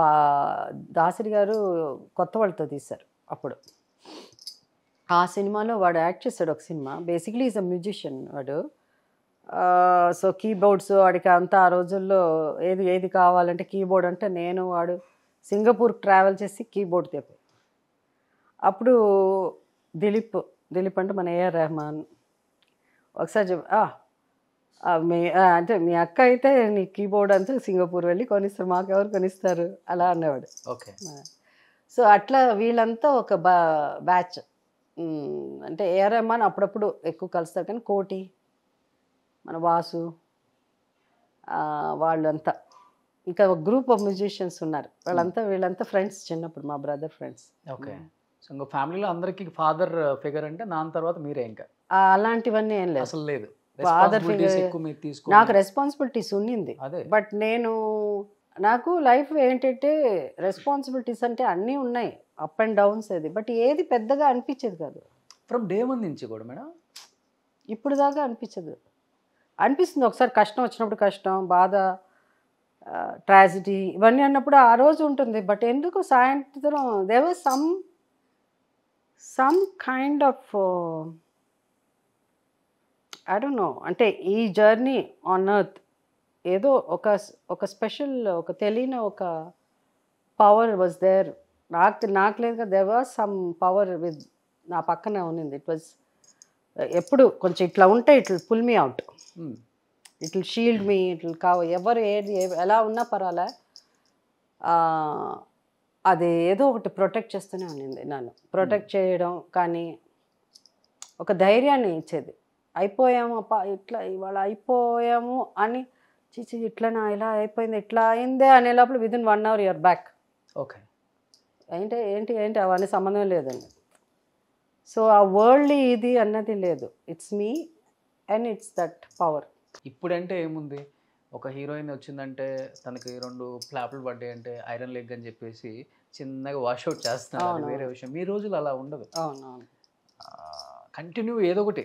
బా దాసరి గారు కొత్త వాళ్ళతో తీశారు అప్పుడు ఆ సినిమాలో వాడు యాక్ట్ చేశాడు ఒక సినిమా బేసిక్లీ ఈజ్ అ మ్యూజిషియన్ వాడు సో కీబోర్డ్స్ వాడికి అంతా ఆ రోజుల్లో ఏది ఏది కావాలంటే కీబోర్డ్ అంటే నేను వాడు సింగపూర్ ట్రావెల్ చేసి కీబోర్డ్ తెప్పి అప్పుడు దిలీప్ దిలీప్ అంటే మన ఏఆర్ రెహమాన్ ఒకసారి మీ అంటే మీ అక్క అయితే నీ కీబోర్డ్ అంతా సింగపూర్ వెళ్ళి కొనిస్తారు మాకెవరు కొనిస్తారు అలా అన్నవాడు ఓకే సో అట్లా వీళ్ళంతా ఒక బ్యాచ్ అంటే ఏఆర్ రెహమాన్ అప్పుడప్పుడు ఎక్కువ కలుస్తారు కానీ కోటి మన వాసు వాళ్ళంతా ఇంకా ఒక గ్రూప్ ఆఫ్ మ్యూజిషియన్స్ ఉన్నారు వాళ్ళంతా hmm. వీళ్ళంతా ఫ్రెండ్స్ చిన్నప్పుడు మా brother friends okay hmm. So ఇంకా ఫ్యామిలీలో అందరికి ఫాదర్ ఫిగర్ అంటే నా తర్వాత మీరే ఇంకా అలాంటివన్నీ ఏం లేదు అసలు లేదు ఫాదర్ ఫిగర్ నాకు రెస్పాన్సిబిలిటీస్ ఉండింది బట్ నేను నాకు లైఫ్ ఏంటంటే రెస్పాన్సిబిలిటీస్ అంటే అన్నీ ఉన్నాయి అప్ అండ్ డౌన్స్ అది బట్ ఏది పెద్దగా అనిపించేది కాదు ఫ్రమ్ డే వన్ నుంచి కూడా మేడం ఇప్పుడు దాకా అనిపించదు అనిపిస్తుంది ఒకసారి కష్టం వచ్చినప్పుడు కష్టం బాధ ట్రాజిడీ ఇవన్నీ అన్నప్పుడు ఆ రోజు ఉంటుంది బట్ ఎందుకు సాయంత్రం they some some kind of I don't know అంటే ఈ జర్నీ ఆన్ అర్త్ ఏదో ఒక ఒక స్పెషల్ ఒక తెలియని ఒక పవర్ వాజ్ దేర్ నాకు నాకు లేదు కదా దే సమ్ పవర్ విత్ నా పక్కన ఉన్నింది ఇట్ వాజ్ ఎప్పుడు కొంచెం ఇట్లా ఉంటే ఇట్ల పుల్ మీ అవుట్ ఇట్ల షీల్డ్ మీ ఇట్ల కావ ఎవరు ఏది ఎలా ఉన్నా పర్వాలే అది ఏదో ఒకటి ప్రొటెక్ట్ చేస్తూనే ఉండింది నన్ను ప్రొటెక్ట్ hmm. చేయడం కానీ ఒక ధైర్యాన్ని ఇచ్చేది అయిపోయాము అప్ప ఇట్లా ఇవాళ అయిపోయాము అని చీచి ఇట్లనా ఇలా అయిపోయింది ఇట్లా అయిందే అనే లోపల within one hour you're back okay ఏంటి ఏంటి ఏంటి అవన్నీ సంబంధం లేదండి సో ఆ వరల్డ్లీ ఇది అన్నది లేదు it's me and it's that power ఇప్పుడంటే ఏముంది ఒక హీరోయిన్ వచ్చిందంటే తనకి రెండు ఫ్లాప్లు పడ్డాయి అంటే ఐరన్ లెగ్ అని చెప్పేసి చిన్నగా వాష్అవుట్ చేస్తాను వేరే విషయం మీ రోజులు అలా ఉండదు కంటిన్యూ ఏదో ఒకటి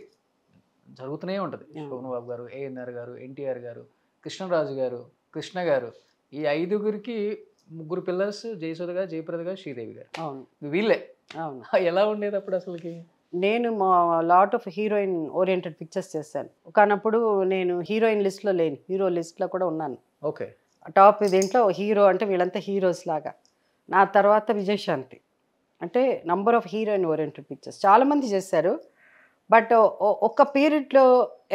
జరుగుతూనే ఉంటుంది శోభన్ బాబు గారు ఏఎన్ఆర్ గారు ఎన్టీఆర్ గారు కృష్ణరాజు గారు కృష్ణ గారు ఈ ఐదుగురికి ముగ్గురు పిల్లర్స్ జయసోద గారు జయప్రద గారు శ్రీదేవి గారు వీళ్ళే *laughs* ఎలా ఉండేది అప్పుడు అసలుకి నేను మా lot of heroine oriented pictures చేశాను కానప్పుడు నేను హీరోయిన్ లిస్ట్లో లేను హీరో లిస్ట్లో కూడా ఉన్నాను ఓకే టాప్ దీంట్లో హీరో అంటే వీళ్ళంతా హీరోస్ లాగా నా తర్వాత విజయశాంతి అంటే number of heroine oriented pictures చాలామంది చేశారు బట్ ఒక్క పీరియడ్లో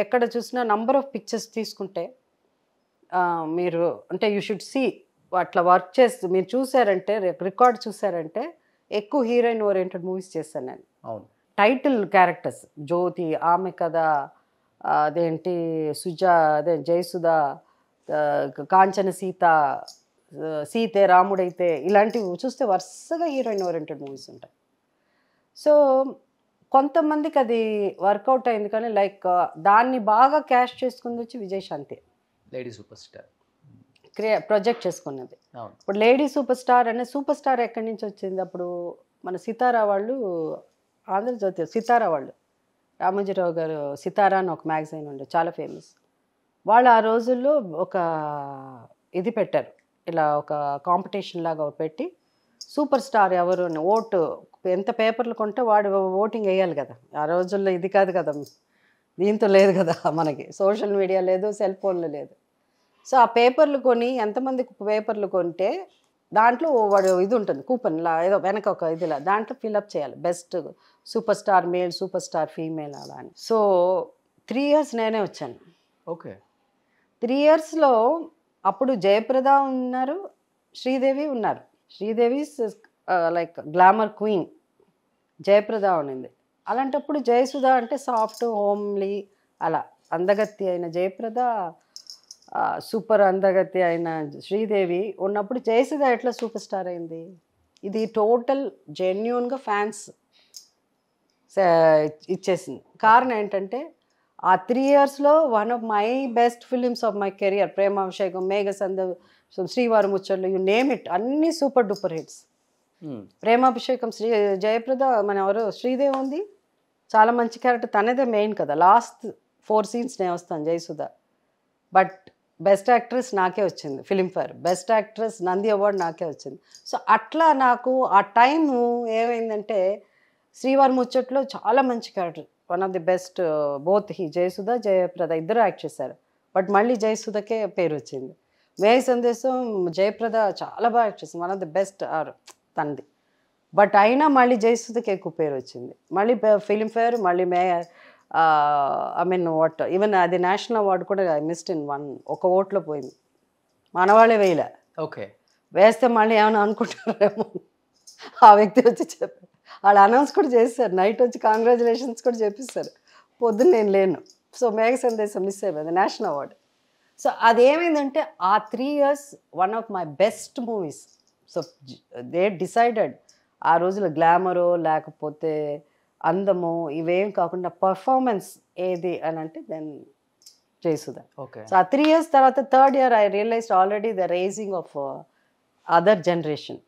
ఎక్కడ చూసినా నంబర్ ఆఫ్ పిక్చర్స్ తీసుకుంటే మీరు అంటే యూ షుడ్ సీ అట్లా వర్క్ చేస్తూ మీరు చూసారంటే రికార్డ్ చూసారంటే ఎక్కువ హీరోయిన్ ఓరియంటెడ్ మూవీస్ చేశాను నేను అవును టైటిల్ క్యారెక్టర్స్ జ్యోతి ఆమె కథ అదేంటి సుజా అదే జయసుధ కాంచన సీత సీతే రాముడైతే ఇలాంటివి చూస్తే వరుసగా హీరోయిన్ ఓరియంటెడ్ మూవీస్ ఉంటాయి సో కొంతమందికి అది వర్కౌట్ అయింది కానీ లైక్ దాన్ని బాగా క్యాష్ చేసుకుంది వచ్చి విజయశాంతి లేడీ సూపర్ స్టార్ క్రియా ప్రొజెక్ట్ చేసుకున్నది ఇప్పుడు లేడీ సూపర్ స్టార్ అనే సూపర్ స్టార్ ఎక్కడి నుంచి వచ్చింది అప్పుడు మన సీతారా వాళ్ళు ఆంధ్రజ్యోతి సీతారా వాళ్ళు రామోజీరావు గారు సితారా అని ఒక మ్యాగజైన్ ఉండే చాలా ఫేమస్ వాళ్ళు ఆ రోజుల్లో ఒక ఇది పెట్టారు ఇలా ఒక కాంపిటీషన్ లాగా పెట్టి సూపర్ స్టార్ ఎవరు అని ఓటు ఎంత పేపర్లు కొంటే వాడు ఓటింగ్ వేయాలి కదా ఆ రోజుల్లో ఇది కాదు కదా దీంతో లేదు కదా మనకి సోషల్ మీడియా లేదు సెల్ ఫోన్లు లేదు సో ఆ పేపర్లు కొని ఎంతమంది పేపర్లు కొంటే దాంట్లో వాడు ఇది ఉంటుంది కూపన్లా ఏదో వెనక ఒక ఇదిలా దాంట్లో ఫిల్అప్ చేయాలి best super star male super star female అలా అని సో త్రీ ఇయర్స్ నేనే వచ్చాను ఓకే త్రీ ఇయర్స్లో అప్పుడు జయప్రద ఉన్నారు శ్రీదేవి ఉన్నారు Sridevi like glamour queen Jayaprada ఉన్నింది అలాంటప్పుడు జయసుధ అంటే సాఫ్ట్ హోమ్లీ అలా అందగత్తి అయిన జయప్రద సూపర్ అందగతి అయిన శ్రీదేవి ఉన్నప్పుడు జయసుగా ఎట్లా సూపర్ స్టార్ అయింది ఇది టోటల్ జెన్యున్గా ఫ్యాన్స్ ఇచ్చేసింది కారణం ఏంటంటే ఆ త్రీ ఇయర్స్లో one of my best films of my career Premabhishekam Meghasandesam Srivari Muchatlu you name it అన్నీ super duper hits Premabhishekam Sri Jayaprada మన ఎవరు శ్రీదేవి ఉంది చాలా మంచి క్యారెక్టర్ తనదే మెయిన్ కదా లాస్ట్ ఫోర్ సీన్స్ నేను వస్తాను జయసుధ బట్ బెస్ట్ యాక్ట్రెస్ నాకే వచ్చింది Filmfare best actress Nandi award నాకే వచ్చింది సో అట్లా నాకు ఆ టైము ఏమైందంటే శ్రీవారి ముచ్చట్లో చాలా మంచి character one of the best both he Jayasudha Jayaprada ఇద్దరు యాక్ట్ చేశారు బట్ మళ్ళీ జయసుధకే పేరు వచ్చింది మే సందేశం జయప్రద చాలా బాగా యాక్ట్ చేసింది one of the best or తనది బట్ అయినా మళ్ళీ జయసుధకే ఎక్కువ పేరు వచ్చింది మళ్ళీ uh, ఫిలింఫేర్ మళ్ళీ may I mean what even అది నేషనల్ అవార్డు కూడా ఐ మిస్డ్ ఇన్ వన్ ఒక ఓట్లో పోయింది మనవాళ్ళే వేయలే ఓకే వేస్తే మళ్ళీ ఏమైనా అనుకుంటారేమో ఆ వ్యక్తి వచ్చి చెప్పారు వాళ్ళు అనౌన్స్ కూడా చేస్తారు నైట్ వచ్చి కాంగ్రాచులేషన్స్ కూడా చెప్పిస్తారు పొద్దున్న నేను లేను సో మేఘ సందేశం మిస్ అయిపోయింది నేషనల్ అవార్డు సో అది ఏమైందంటే ఆ three years one of my best movies so they decided ఆ రోజులో గ్లామరో లేకపోతే అందము ఇవేం కాకుండా పర్ఫార్మెన్స్ ఏది అని అంటే దెన్ జయసుధ ఓకే సో ఆ త్రీ ఇయర్స్ తర్వాత third year I realise already the raging of other generation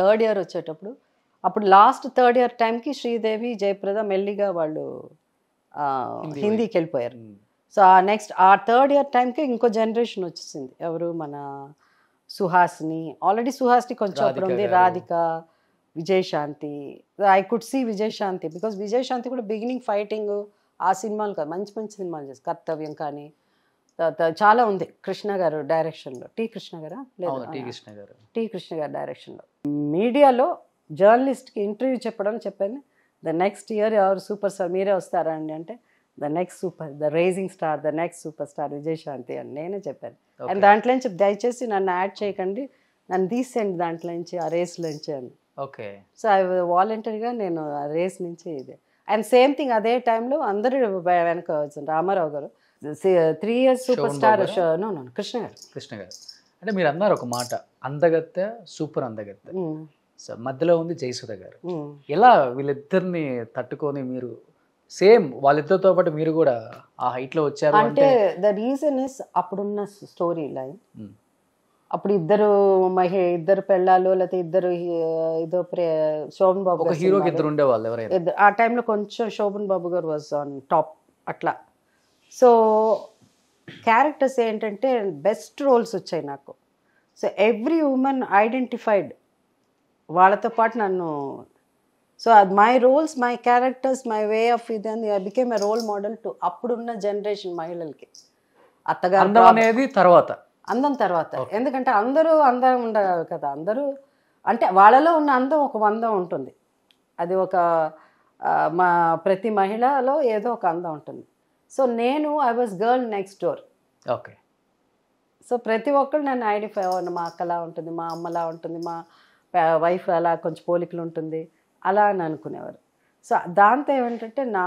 third year వచ్చేటప్పుడు అప్పుడు లాస్ట్ థర్డ్ ఇయర్ టైంకి శ్రీదేవి జయప్రద మెల్లిగా వాళ్ళు హిందీకి వెళ్ళిపోయారు సో ఆ నెక్స్ట్ ఆ థర్డ్ ఇయర్ టైంకి ఇంకో జనరేషన్ వచ్చేసింది ఎవరు మన సుహాస్ని ఆల్రెడీ సుహాస్ని కొంచెం అప్పుడు ఉంది Radhika Vijayashanti I could see Vijayashanti because Vijayashanti కూడా బిగినింగ్ ఫైటింగ్ ఆ సినిమాలు కాదు మంచి మంచి సినిమాలు చేసి కర్తవ్యం కానీ చాలా ఉంది కృష్ణ గారు డైరెక్షన్లో టీ కృష్ణ గారా లేదా టీ కృష్ణ గారు కృష్ణ గారు డైరెక్షన్లో మీడియాలో జర్నలిస్ట్కి ఇంటర్వ్యూ చెప్పడం చెప్పాను ద నెక్స్ట్ ఇయర్ ఎవరు సూపర్ స్టార్ మీరే వస్తారా అండి అంటే the next super the rising star the next super star Vijayashanti అని నేనే చెప్పాను అండ్ దాంట్లో నుంచి దయచేసి నన్ను యాడ్ చేయకండి నన్ను తీసేయండి దాంట్లో నుంచి ఆ రేస్లోంచి అని ఓకే సో ఐ వాలంటరీగా నేను రేస్ నుంచి ఇది అండ్ సేమ్ థింగ్ అదే టైంలో అందరూ వెనక Rama Rao garu three years super star Krishna garu Krishna గారు అంటే మీరు అన్నారు ఒక మాట అందగత్తె సూపర్ అందగత్తె సో మధ్యలో ఉంది జయసుధ గారు ఎలా వీళ్ళిద్దరిని తట్టుకొని మీరు సేమ్ వాళ్ళిద్దరితో పాటు మీరు కూడా ఆ హైట్ లో వచ్చారు అంటే ద రీజన్ ఇస్ అప్పుడున్న స్టోరీ లైన్ అప్పుడు ఇద్దరు మహి ఇద్దరు పెళ్ళాలు లేకపోతే ఇద్దరు ఇదో ప్రే శోభన్ బాబు ఒక హీరోకి ఇద్దరు ఉండేవాళ్ళు ఎవరైనా ఆ టైంలో కొంచెం Shoban Babu garu was on top అట్లా సో క్యారెక్టర్స్ ఏంటంటే బెస్ట్ రోల్స్ వచ్చాయి నాకు సో ఎవ్రీ ఉమెన్ ఐడెంటిఫైడ్ వాళ్ళతో పాటు నన్ను సో అది my roles my characters my way of ఇది అని I became a role model to అప్పుడున్న జనరేషన్ మహిళలకి అత్తగారు అనేది తర్వాత అందం తర్వాత ఎందుకంటే అందరూ అందం ఉండాలి కదా అందరూ అంటే వాళ్ళలో ఉన్న అందం ఒక అందం ఉంటుంది అది ఒక మా ప్రతి మహిళలో ఏదో ఒక అందం ఉంటుంది సో నేను I was girl next door okay so ప్రతి ఒక్కరు నన్ను ఐడెంటిఫై అవ్వను మా అక్కలా ఉంటుంది మా అమ్మలా ఉంటుంది మా వైఫ్ అలా కొంచెం పోలికలు ఉంటుంది అలా అని అనుకునేవారు సో దాంతో ఏమిటంటే నా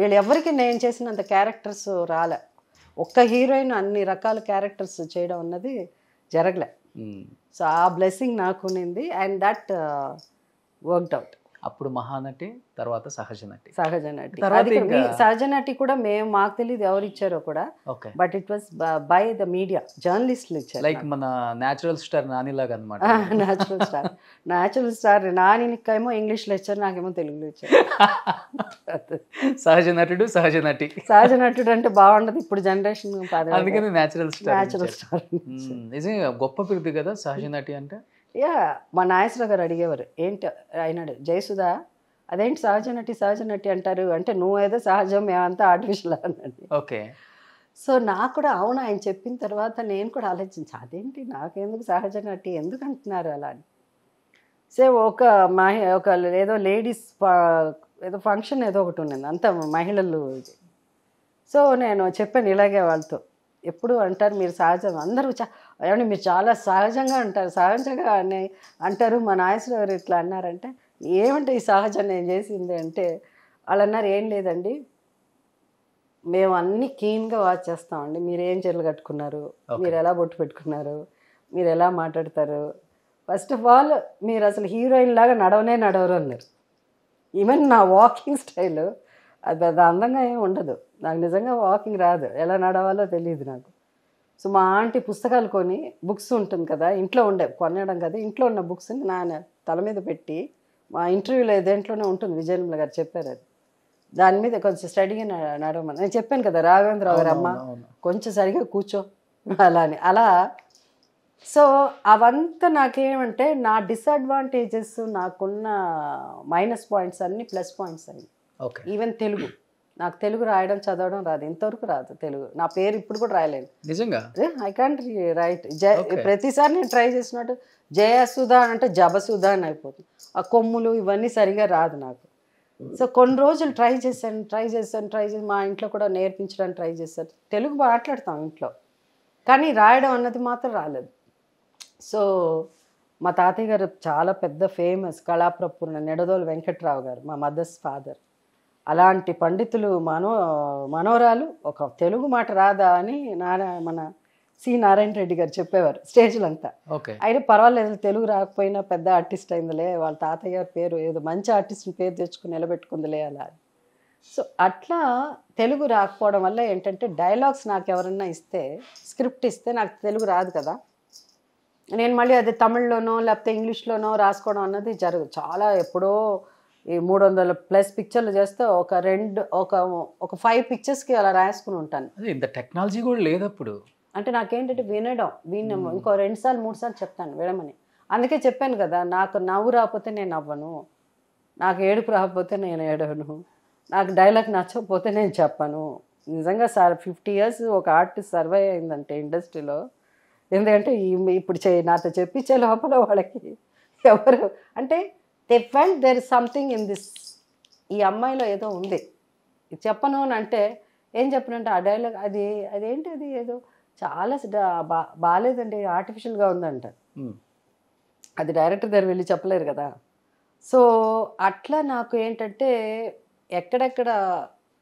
వీళ్ళు ఎవరికి నేను చేసినంత క్యారెక్టర్స్ రాలే ఒక్క హీరోయిన్ అన్ని రకాల క్యారెక్టర్స్ చేయడం అన్నది జరగలే సో ఆ బ్లెస్సింగ్ నాకునింది అండ్ దట్ వర్క్డ్ అవుట్ అప్పుడు మహానటి తర్వాత సహజ నటి సహజ నటి సహజ నటి కూడా మేము మాకు తెలియదు ఎవరు ఇచ్చారో కూడా but it was by the media journalist ఇచ్చారు లైక్ మన న్యాచురల్ స్టార్ నాని లాగా అనమాట న్యాచురల్ స్టార్ న్యాచురల్ స్టార్ నానికేమో ఇంగ్లీష్ లో ఇచ్చారు నాకేమో తెలుగులో ఇచ్చారు *laughs* సహజ నటుడు సహజ నటి సహజ నటుడు అంటే బాగుండదు ఇప్పుడు జనరేషన్ అందుకని న్యాచురల్ స్టార్ న్యాచురల్ స్టార్ నిజంగా గొప్ప పిలుపు కదా సహజ నటి అంటే యా మా నాగేశ్వరరావు గారు అడిగేవారు ఏంటి అయినాడు జయసుధా అదేంటి సహజ నటి సహజ నటి అంటారు అంటే నువ్వేదో సహజం మేమంతా ఆర్టిఫిషియల్ అన్నది ఓకే సో నాకు కూడా అవును ఆయన చెప్పిన తర్వాత నేను కూడా ఆలోచించా అదేంటి నాకెందుకు సహజ నటి ఎందుకు అంటున్నారు అలా అని సే ఒక మహి ఒక ఏదో లేడీస్ ఏదో ఫంక్షన్ ఏదో ఒకటి ఉన్నది అంత మహిళలు సో నేను చెప్పాను ఇలాగే వాళ్ళతో ఎప్పుడు అంటారు మీరు సహజం అందరూ చా ఏమంటే మీరు చాలా సహజంగా ఉంటారు సహజంగా అని అంటారు మా నాయసులు ఎవరు ఇట్లా అన్నారంటే ఏమంటే ఈ సహజం నేను చేసింది అంటే వాళ్ళు అన్నారు ఏం లేదండి మేము అన్ని క్లీన్గా వాచ్ చేస్తామండి మీరు ఏం చెట్లు కట్టుకున్నారు మీరు ఎలా బొట్టు పెట్టుకున్నారు మీరు ఎలా మాట్లాడతారు ఫస్ట్ ఆఫ్ ఆల్ మీరు అసలు హీరోయిన్ లాగా నడవనే నడవరు అన్నారు ఈవెన్ నా వాకింగ్ స్టైల్ అది పెద్ద అందంగా ఏమి ఉండదు నాకు నిజంగా వాకింగ్ రాదు ఎలా నడవాలో తెలియదు నాకు సో మా ఆంటీ పుస్తకాలు కొని బుక్స్ ఉంటుంది కదా ఇంట్లో ఉండే కొనడం కదా ఇంట్లో ఉన్న బుక్స్ని నాన్న తల మీద పెట్టి మా ఇంటర్వ్యూలో దేంట్లోనే ఉంటుంది విజయనిర్మల గారు చెప్పారు అది దాని మీద కొంచెం స్టడీగా నడవమని నేను చెప్పాను కదా రాఘవేంద్రరావు గారు అమ్మ కొంచెం సరిగా కూర్చో అలా అని అలా సో అవంతా నాకేమంటే నా డిసడ్వాంటేజెస్ నాకున్న మైనస్ పాయింట్స్ అన్నీ ప్లస్ పాయింట్స్ అయ్యి ఈవెన్ తెలుగు నాకు తెలుగు రాయడం చదవడం రాదు ఇంతవరకు రాదు తెలుగు నా పేరు ఇప్పుడు కూడా రాయలేను నిజంగా ఐ కాంట్ రైట్ జయ ప్రతిసారి నేను ట్రై చేసినట్టు జయసుధ అంటే జబసుధ అని అయిపోతుంది ఆ కొమ్ములు ఇవన్నీ సరిగా రాదు నాకు సో కొన్ని రోజులు ట్రై చేశాను ట్రై చేశాను ట్రై చేసి మా ఇంట్లో కూడా నేర్పించడానికి ట్రై చేశాను తెలుగు మాట్లాడతాం ఇంట్లో కానీ రాయడం అన్నది మాత్రం రాలేదు సో మా తాతయ్య గారు చాలా పెద్ద ఫేమస్ కళాప్రపూర్ణ నెడదోలు వెంకట్రావు గారు మా మదర్స్ ఫాదర్ అలాంటి పండితులు మనో మనోరాలు ఒక తెలుగు మాట రాదా అని నారా మన సి నారాయణ రెడ్డి గారు చెప్పేవారు ఓకే అయితే పర్వాలేదు తెలుగు రాకపోయినా పెద్ద ఆర్టిస్ట్ అయిందిలే వాళ్ళ తాతయ్య పేరు ఏదో మంచి ఆర్టిస్ట్ని పేరు తెచ్చుకుని నిలబెట్టుకుందిలే అలా సో అట్లా తెలుగు రాకపోవడం వల్ల ఏంటంటే డైలాగ్స్ నాకు ఎవరన్నా ఇస్తే స్క్రిప్ట్ ఇస్తే నాకు తెలుగు రాదు కదా నేను మళ్ళీ అది తమిళ్లోనో లేకపోతే ఇంగ్లీష్లోనో రాసుకోవడం అన్నది జరుగు చాలా ఎప్పుడో ఈ మూడు వందల ప్లస్ పిక్చర్లు చేస్తే ఒక రెండు ఒక ఒక ఫైవ్ పిక్చర్స్కి అలా రాసుకుని ఉంటాను అదే ఇంత టెక్నాలజీ కూడా లేదు అప్పుడు అంటే నాకేంటంటే వినడం విన్నాము ఇంకో రెండు సార్లు మూడు సార్లు చెప్తాను వినమని అందుకే చెప్పాను కదా నాకు నవ్వు రాకపోతే నేను నవ్వను నాకు ఏడుపు రాకపోతే నేను ఏడవను నాకు డైలాగ్ నచ్చకపోతే నేను చెప్పను నిజంగా సార్ ఫిఫ్టీ ఇయర్స్ ఒక ఆర్టిస్ట్ సర్వే అయిందంటే ఇండస్ట్రీలో ఎందుకంటే ఇప్పుడు చే నాతో చెప్పించే లోపల వాళ్ళకి ఎవరు అంటే they felt there is something in this ఈ అమ్మాయిలో ఏదో ఉంది చెప్పను అని అంటే ఏం చెప్పనంటే ఆ డైలాగ్ అది అదేంటి అది ఏదో చాలా బా బాగాలేదండి ఆర్టిఫిషియల్గా ఉందంట అది డైరెక్టర్ దగ్గర వెళ్ళి చెప్పలేరు కదా సో అట్లా నాకు ఏంటంటే ఎక్కడెక్కడ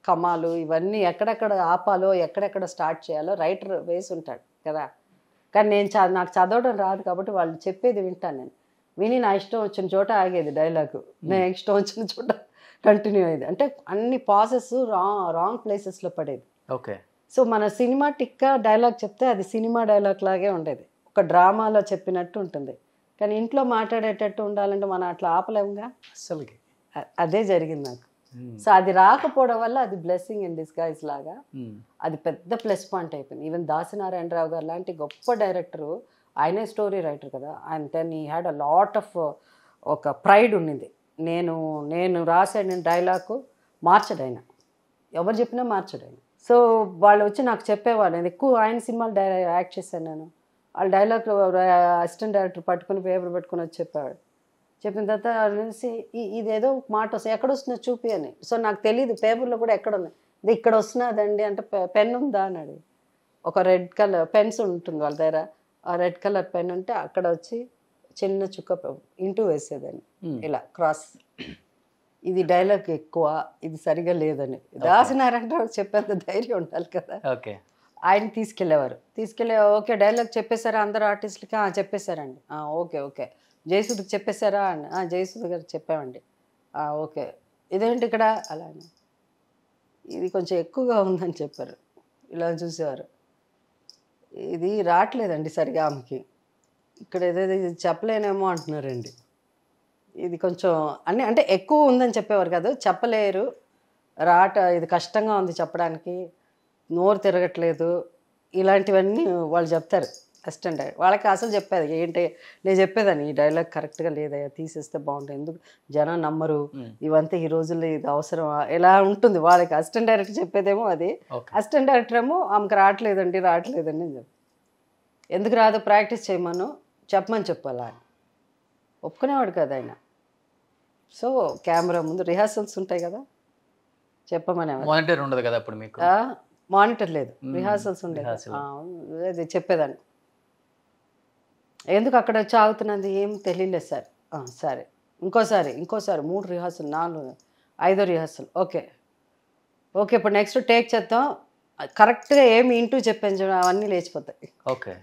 కమాలు ఇవన్నీ ఎక్కడెక్కడ ఆపాలో ఎక్కడెక్కడ స్టార్ట్ చేయాలో రైటర్ వేసి ఉంటాడు కదా కానీ నేను నాకు చదవడం రాదు కాబట్టి వాళ్ళు చెప్పేది వింటాను నేను విని నా ఇష్టం వచ్చిన చోట ఆగేది డైలాగ్ నా hmm. ఇష్టం వచ్చిన చోట కంటిన్యూ అయ్యేది అంటే అన్ని పాసెస్ రాంగ్ రాంగ్ ప్లేసెస్లో పడేది ఓకే సో మన సినిమాటిక్గా డైలాగ్ చెప్తే అది సినిమా డైలాగ్ లాగే ఉండేది ఒక డ్రామాలో చెప్పినట్టు ఉంటుంది కానీ ఇంట్లో మాట్లాడేటట్టు ఉండాలంటే మనం అట్లా ఆపలేముగా అసలు అదే జరిగింది నాకు సో hmm. అది రాకపోవడం వల్ల అది బ్లెస్సింగ్ ఇన్ డిస్గైజ్ లాగా hmm. అది పెద్ద ప్లస్ పాయింట్ అయిపోయింది ఈవెన్ దాసనారాయణరావు గారు లాంటి గొప్ప డైరెక్టరు ఆయనే స్టోరీ రైటర్ కదా and then he had a lot of ఒక ప్రైడ్ ఉండింది నేను నేను రాసే నేను డైలాగు మార్చడు ఆయన ఎవరు చెప్పినా మార్చడు ఆయన సో వాళ్ళు వచ్చి నాకు చెప్పేవాళ్ళు నేను ఎక్కువ ఆయన సినిమాలు డై యాక్ట్ చేశాను నేను వాళ్ళు డైలాగ్ అసిస్టెంట్ డైరెక్టర్ పట్టుకుని పేపర్ పట్టుకుని వచ్చి చెప్పేవాడు చెప్పిన తర్వాత ఇది ఇదేదో మాట వస్తుంది ఎక్కడ వస్తున్నా చూపి అని సో నాకు తెలియదు పేపర్లో కూడా ఎక్కడ ఉంది ఇది ఇక్కడ వస్తున్నదండి అంటే పెన్ ఉందా అని అడిగి ఒక రెడ్ కలర్ పెన్స్ ఉంటుంది వాళ్ళ దగ్గర ఆ రెడ్ కలర్ పెన్ ఉంటే అక్కడ వచ్చి చిన్న చుక్క ఇంటూ వేసేదాన్ని hmm. ఇలా క్రాస్ ఇది డైలాగ్ ఎక్కువ ఇది సరిగా లేదని రాసినారంటే చెప్పేంత ధైర్యం ఉండాలి కదా ఓకే ఆయన తీసుకెళ్లేవారు తీసుకెళ్ళే ఓకే డైలాగ్ చెప్పేశారా అందరు ఆర్టిస్టులకి చెప్పేశారండి ఓకే ఓకే జయసుద్కి చెప్పేశారా అని జయసుద్ గారు చెప్పామండి ఓకే ఇదేంటి ఇక్కడ అలా ఇది కొంచెం ఎక్కువగా ఉందని చెప్పారు ఇలా చూసేవారు ఇది రావట్లేదండి సరిగా ఆమెకి ఇక్కడ ఏదైతే ఇది చెప్పలేనేమో అంటున్నారండి ఇది కొంచెం అన్ని అంటే ఎక్కువ ఉందని చెప్పేవారు కాదు చెప్పలేరు రాట ఇది కష్టంగా ఉంది చెప్పడానికి నోరు తిరగట్లేదు ఇలాంటివన్నీ వాళ్ళు చెప్తారు అసిస్టెంట్ వాళ్ళకి అసలు చెప్పేది ఏంటి నేను చెప్పేదాన్ని ఈ డైలాగ్ కరెక్ట్గా లేదయ్యా తీసేస్తే బాగుంటుంది ఎందుకు జనం నమ్మరు ఇవంతా ఈ రోజుల్లో ఇది అవసరమా ఎలా ఉంటుంది వాళ్ళకి అసిస్టెంట్ డైరెక్టర్ చెప్పేదేమో అది అసిస్టెంట్ డైరెక్టర్ ఏమో ఆమెకు రావట్లేదండి రావట్లేదండి అని ఎందుకు రాదు ప్రాక్టీస్ చేయమను చెప్పమని చెప్పాలా ఒప్పుకునేవాడు కదా ఆయన సో కెమెరా ముందు రిహార్సల్స్ ఉంటాయి కదా చెప్పమనే ఉండదు కదా అప్పుడు మానిటర్ లేదు రిహార్సల్స్ ఉండేది చెప్పేదాన్ని ఎందుకు అక్కడ చాగుతున్నది ఏం తెలియలేదు సార్ సరే ఇంకోసారి ఇంకోసారి మూడు రిహార్సల్ నాలుగు ఐదో రిహార్సల్ ఓకే ఓకే ఇప్పుడు నెక్స్ట్ టేక్ చేద్దాం కరెక్ట్గా ఏమి ఇంటూ చెప్పాను చూడ అవన్నీ లేచిపోతాయి ఓకే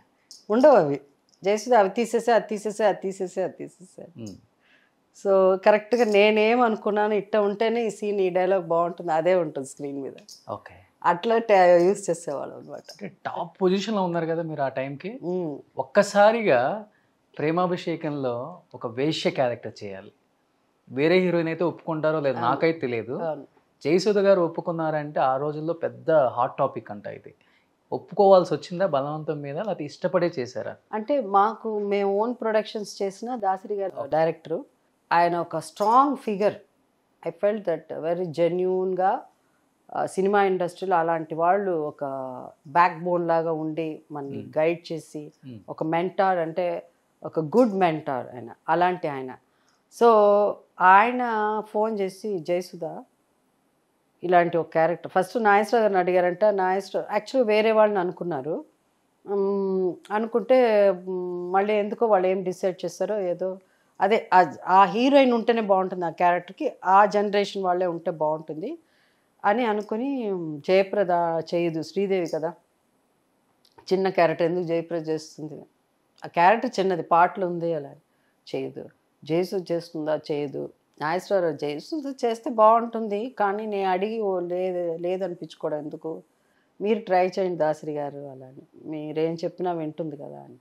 ఉండవు అవి జయసుధ అవి తీసేసే అది తీసేసే అది తీసేసే అది తీసేసే సో కరెక్ట్గా నేనేం అనుకున్నాను ఇట్ట ఉంటేనే ఈ సీన్ ఈ డైలాగ్ బాగుంటుంది అదే ఉంటుంది స్క్రీన్ మీద ఓకే అట్లా యూస్ చేసేవాళ్ళు అనమాట టాప్ పొజిషన్లో ఉన్నారు కదా మీరు ఆ టైంకి ఒక్కసారిగా ప్రేమాభిషేకంలో ఒక వేష్య క్యారెక్టర్ చేయాలి వేరే హీరోయిన్ అయితే ఒప్పుకుంటారో లేదో నాకైతే తెలియదు జయసుధ గారు ఒప్పుకున్నారంటే ఆ రోజుల్లో పెద్ద హాట్ టాపిక్ అంట ఇది ఒప్పుకోవాల్సి వచ్చిందా బలవంతం మీద లేకపోతే ఇష్టపడే చేశారా అంటే మాకు మేము ఓన్ ప్రొడక్షన్స్ చేసిన దాసరి గారు డైరెక్టరు ఆయన ఒక strong figure I felt that very జెన్యున్గా సినిమా ఇండస్ట్రీలో అలాంటి వాళ్ళు ఒక బ్యాక్ బోన్ లాగా ఉండి మనల్ని గైడ్ చేసి ఒక మెంటార్ అంటే ఒక గుడ్ మెంటార్ ఆయన అలాంటి ఆయన సో ఆయన ఫోన్ చేసి జయసుధా ఇలాంటి ఒక క్యారెక్టర్ ఫస్ట్ నాగేశ్వర గారిని అడిగారంట నాగేశ్వర యాక్చువల్గా వేరే వాళ్ళని అనుకున్నారు అనుకుంటే మళ్ళీ ఎందుకో వాళ్ళు ఏం డిసైడ్ చేస్తారో ఏదో అదే ఆ హీరోయిన్ ఉంటేనే బాగుంటుంది ఆ క్యారెక్టర్కి ఆ జనరేషన్ వాళ్ళే ఉంటే బాగుంటుంది అని అనుకుని జయప్రద చేయదు శ్రీదేవి కదా చిన్న క్యారెట్ ఎందుకు జయప్రద చేస్తుంది ఆ క్యారెట్ చిన్నది పాటలు ఉంది అలా చేయదు జయసు చేస్తుందా చేయదు నాగేశ్వరరావు జయసు చేస్తే బాగుంటుంది కానీ నేను అడిగి ఓ లేదు లేదనిపించుకోవడం ఎందుకు మీరు ట్రై చేయండి దాసరి గారు అలా అని మీరేం చెప్పినా వింటుంది కదా అని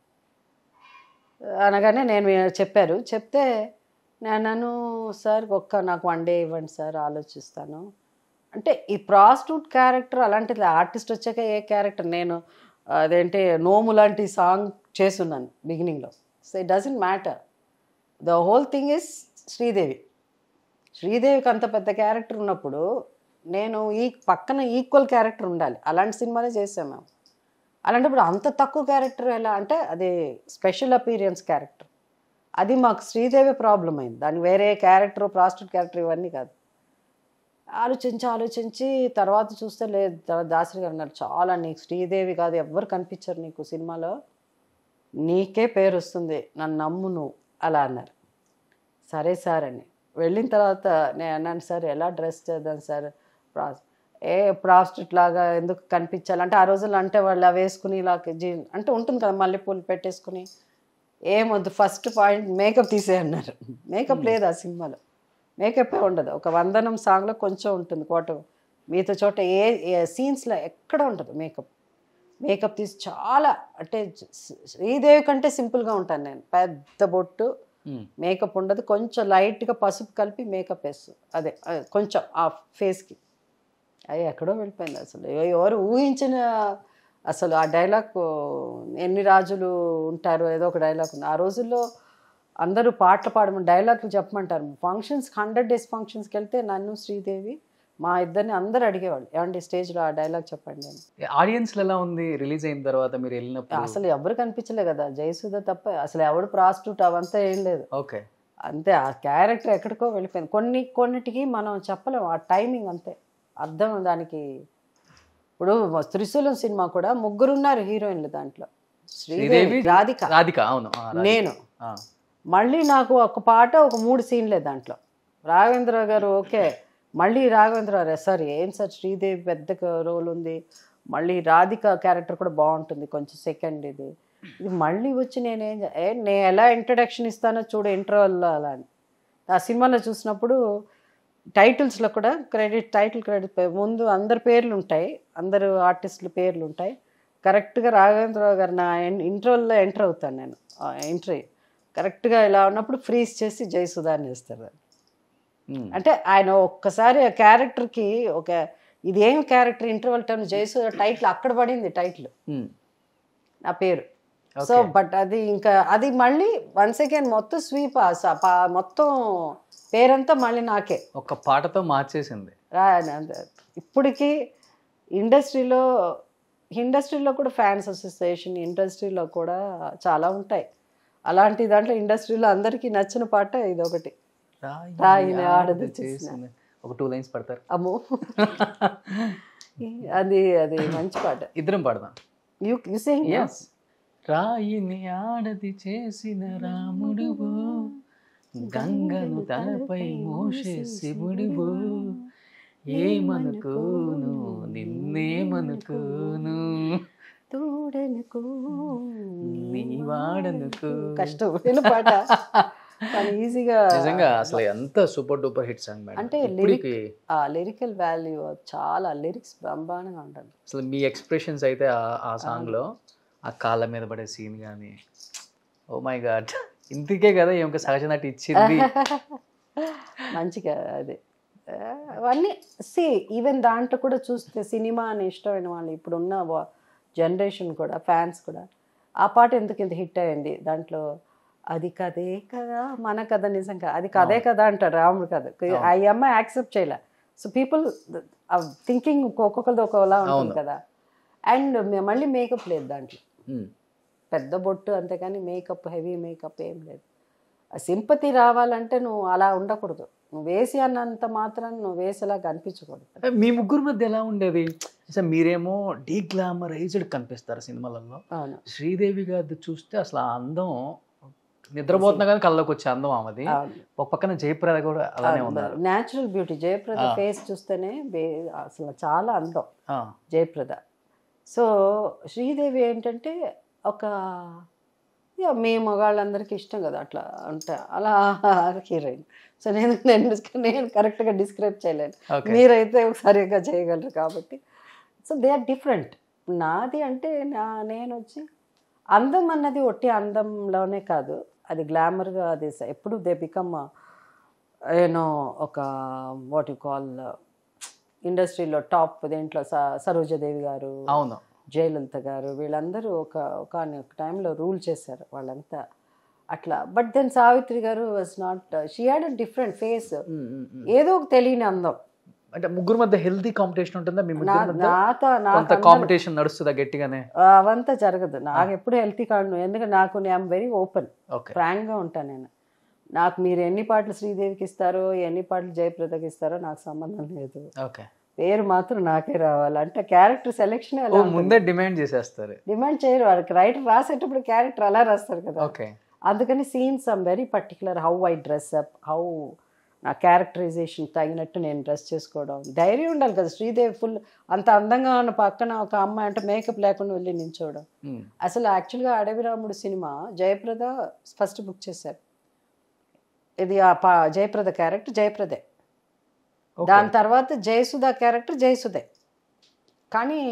అనగానే నేను చెప్పారు చెప్తే నేను సార్ ఒక్క నాకు వన్ డే ఇవ్వండి సార్ ఆలోచిస్తాను అంటే ఈ ప్రాస్టిట్యూట్ క్యారెక్టర్ అలాంటిది ఆర్టిస్ట్ వచ్చాక ఏ క్యారెక్టర్ నేను అదేంటి నోము లాంటి సాంగ్ చేస్తున్నాను బిగినింగ్లో so it doesn't matter the whole thing is Sridevi శ్రీదేవికి అంత పెద్ద క్యారెక్టర్ ఉన్నప్పుడు నేను ఈ పక్కన ఈక్వల్ క్యారెక్టర్ ఉండాలి అలాంటి సినిమాలే చేసాం మేము అలాంటప్పుడు అంత తక్కువ క్యారెక్టర్ ఎలా అంటే అది స్పెషల్ అపీరియన్స్ క్యారెక్టర్ అది మాకు శ్రీదేవి ప్రాబ్లం అయింది దాని వేరే క్యారెక్టర్ ప్రాస్టిట్యూట్ క్యారెక్టర్ ఇవన్నీ కాదు ఆలోచించి ఆలోచించి తర్వాత చూస్తే లేదు దాసరి గారు అన్నారు చాలా నీకు శ్రీదేవి కాదు ఎవ్వరు కనిపించరు నీకు సినిమాలో నీకే పేరు వస్తుంది నన్ను నమ్ము నువ్వు అలా అన్నారు సరే సార్ అని వెళ్ళిన తర్వాత నేను అన్నాను సార్ ఎలా డ్రెస్ చేద్దాం సార్ ప్రాస్ ఏ ప్రాస్టిట్ లాగా ఎందుకు కనిపించాలి అంటే ఆ రోజుల్లో అంటే వాళ్ళు వేసుకుని ఇలా జీన్ అంటే ఉంటుంది కదా మల్లెపూలు పెట్టేసుకుని ఏమొద్దు ఫస్ట్ పాయింట్ మేకప్ తీసే అన్నారు మేకప్ లేదు ఆ సినిమాలో మేకప్ ఉండదు ఒక వందనం సాంగ్లో కొంచెం ఉంటుంది కోట మిగతా చోట ఏ సీన్స్లో ఎక్కడ ఉండదు మేకప్ మేకప్ తీసి చాలా అంటే శ్రీదేవి కంటే సింపుల్గా ఉంటాను నేను పెద్ద బొట్టు మేకప్ ఉండదు కొంచెం లైట్గా పసుపు కలిపి మేకప్ వేస్తు అదే కొంచెం ఆ ఫేస్కి అది ఎక్కడో వెళ్ళిపోయింది అసలు ఎవరు ఊహించిన అసలు ఆ డైలాగ్ ఎన్ని రాజులు ఉంటారు ఏదో ఒక డైలాగ్ ఉంది ఆ రోజుల్లో అందరూ పాటలు పాడమని డైలాగులు చెప్పమంటారు ఫంక్షన్స్ హండ్రెడ్ డేస్ ఫంక్షన్స్కి వెళ్తే నన్ను శ్రీదేవి మా ఇద్దరిని అందరు అడిగేవాళ్ళు ఏమండి స్టేజ్లో ఆ డైలాగ్ చెప్పండి అని ఆడియన్స్లో ఎలా ఉంది రిలీజ్ అయిన తర్వాత మీరు వెళ్ళినప్పుడు అసలు ఎవరు కనిపించలేదు కదా జయసుధ తప్ప అసలు ఎవడు ప్రాస్టిట్యూట్ అవంతా ఏం లేదు ఓకే అంతే ఆ క్యారెక్టర్ ఎక్కడికో వెళ్ళిపోయింది కొన్ని కొన్నిటికి మనం చెప్పలేము ఆ టైమింగ్ అంతే అర్థం దానికి ఇప్పుడు త్రిశూలం సినిమా కూడా ముగ్గురున్నారు హీరోయిన్లు దాంట్లో శ్రీదేవి రాధిక రాధిక అవును నేను మళ్ళీ నాకు ఒక పాట ఒక మూడు సీన్లే దాంట్లో రాఘవేంద్ర గారు ఓకే మళ్ళీ రాఘవేంద్ర సార్ ఏం సార్ శ్రీదేవి పెద్ద రోల్ ఉంది మళ్ళీ రాధిక క్యారెక్టర్ కూడా బాగుంటుంది కొంచెం సెకండ్ ఇది ఇది మళ్ళీ వచ్చి నేనేం ఏ నేను ఎలా ఇంట్రడక్షన్ ఇస్తానో చూడు ఇంటర్వల్లో అలా అని ఆ సినిమాలో చూసినప్పుడు టైటిల్స్లో కూడా క్రెడిట్ టైటిల్ క్రెడిట్ ముందు అందరి పేర్లు ఉంటాయి అందరు ఆర్టిస్టుల పేర్లు ఉంటాయి కరెక్ట్గా రాఘవేంద్రరావు గారు నా ఇంటర్వల్లో ఎంటర్ అవుతాను నేను ఎంట్రీ కరెక్ట్గా ఇలా ఉన్నప్పుడు ఫ్రీజ్ చేసి జయసుధాన్ని వేస్తారు అంటే ఆయన ఒక్కసారి ఆ క్యారెక్టర్కి ఒక ఇదేం character interval time Jayasudha title అక్కడ పడింది టైటిల్ నా పేరు సో బట్ అది ఇంకా అది మళ్ళీ వన్స్ అగైన్ మొత్తం స్వీప్ మొత్తం పేరంతా మళ్ళీ నాకే ఒక పాటతో మార్చేసింది ఇప్పటికీ ఇండస్ట్రీలో ఇండస్ట్రీలో కూడా ఫ్యాన్స్ అసోసియేషన్ ఇండస్ట్రీలో కూడా చాలా ఉంటాయి అలాంటి దాంట్లో ఇండస్ట్రీలో అందరికీ నచ్చిన పాట ఇది ఒకటి ఒక టూ లైన్స్ పడతారు అమ్మో అది అది మంచి పాట ఇద్దరం పాడదాం యూ యు సింగ్ yes రాయిని ఆడది చేసిన రాముడు గంగను తలపై మోసే శివుడు ఏమనుకోను నిన్నేమనుకోను తోడనుకో వాడనుకో కష్టం పాట ఈజీగా నిజంగా అసలు ఎంత సూపర్ డూపర్ హిట్ సాంగ్ అంటే లిరిక్ ఆ లిరికల్ వాల్యూ చాలా లిరిక్స్ బ్రహ్మాండంగా ఉంటుంది అసలు మీ ఎక్స్ప్రెషన్స్ అయితే ఆ సాంగ్ లో ఆ కాళ్ళ మీద పడే సీన్ కానీ ఓ మై గాడ్ ఇంతకే కదా ఏమొక సహజ నటి ఇచ్చింది *laughs* మంచిగా అదే అవన్నీ సి ఈవెన్ దాంట్లో కూడా చూస్తే సినిమా అని ఇష్టమైన వాళ్ళు ఇప్పుడున్న జనరేషన్ కూడా ఫ్యాన్స్ కూడా ఆ పాట ఎందుకు ఇంత హిట్ అయింది దాంట్లో అది కదే కదా మన కథ నిజంగా అది కదే కదా అంటారు రాముడు కథ ఆ అమ్మాయి యాక్సెప్ట్ చేయలే సో పీపుల్ థింకింగ్ ఒక్కొక్కరిది ఒక్కొక్కలా ఉంటుంది కదా అండ్ మళ్ళీ మేకప్ లేదు దాంట్లో పెద్ద బొట్టు అంతేకాని మేకప్ హెవీ మేకప్ ఏం లేదు సింపతి రావాలంటే నువ్వు అలా ఉండకూడదు నువ్వు వేసి అన్నంత మాత్రం నువ్వు వేసేలా కనిపించకూడదు మీ ముగ్గురు మధ్య ఎలా ఉండేది అసలు మీరేమో డీ గ్లామరైజ్డ్ కనిపిస్తారు సినిమాలలో శ్రీదేవి గారి చూస్తే అసలు ఆ అందం నిద్రపోతున్నా కానీ కళ్ళకి వచ్చే అందం ఆమెది ఒక పక్కన జయప్రద కూడా అలానే ఉన్నారు న్యాచురల్ బ్యూటీ జయప్రద ఫేస్ చూస్తేనే అసలు చాలా అందం జయప్రద సో శ్రీదేవి ఏంటంటే ఒక మీ మగాళ్ళందరికీ ఇష్టం కదా అట్లా అంటే అలా హీరోయిన్ సో నేను *laughs* నేను నేను కరెక్ట్గా డిస్క్రైబ్ చేయలేను మీరైతే ఒకసారిగా చేయగలరు కాబట్టి సో దే ఆర్ డిఫరెంట్ నాది అంటే నా నేను వచ్చి అందం అన్నది ఒట్టి అందంలోనే కాదు అది గ్లామర్గా అది ఎప్పుడు దే బికమ్ ఏనో ఒక వాట్ యు కాల్ ఇండస్ట్రీలో టాప్ దేంట్లో సరోజదేవి గారు అవును జయలలిత గారు వీళ్ళందరూ ఒక ఒక టైంలో రూల్ చేశారు వాళ్ళంతా అట్లా but then Savitri garu was not she had a different face ఏదో ఒక తెలియని అందం అంటే ముగ్గురు మధ్య హెల్తీ కాంపిటీషన్ ఉంటుందా మీ నాతో అంత కాంపిటీషన్ నడుస్తుందా గట్టిగానే అవంతా జరగదు నాకు ఎప్పుడు హెల్తీ కాను ఎందుకంటే నాకు నేను వెరీ ఓపెన్ గా ఉంటాను నేను నాకు మీరు ఎన్ని పాటలు శ్రీదేవికి ఇస్తారో ఎన్ని పాటలు జయప్రదకి ఇస్తారో నాకు సంబంధం లేదు ఓకే పేరు మాత్రం నాకే రావాలి అంటే క్యారెక్టర్ సెలెక్షన్ ముందే డిమాండ్ చేసేస్తారు డిమాండ్ చేయరు వాళ్ళకి రైటర్ రాసేటప్పుడు క్యారెక్టర్ అలా రాస్తారు కదా ఓకే అందుకని scenes am very particular how I dress up how నా క్యారెక్టరైజేషన్ తగినట్టు నేను డ్రెస్ చేసుకోవడం ధైర్యం ఉండాలి కదా శ్రీదేవి ఫుల్ అంత అందంగా ఉన్న పక్కన ఒక అమ్మాయి అంటే మేకప్ లేకుండా వెళ్ళి నించోవడం hmm. అసలు యాక్చువల్గా అడవి రాముడు సినిమా జయప్రద ఫస్ట్ బుక్ చేశారు ఇది ఆ పా జయప్రద క్యారెక్టర్ జయప్రదే దాని తర్వాత జయసుధ క్యారెక్టర్ జయసుదే కానీ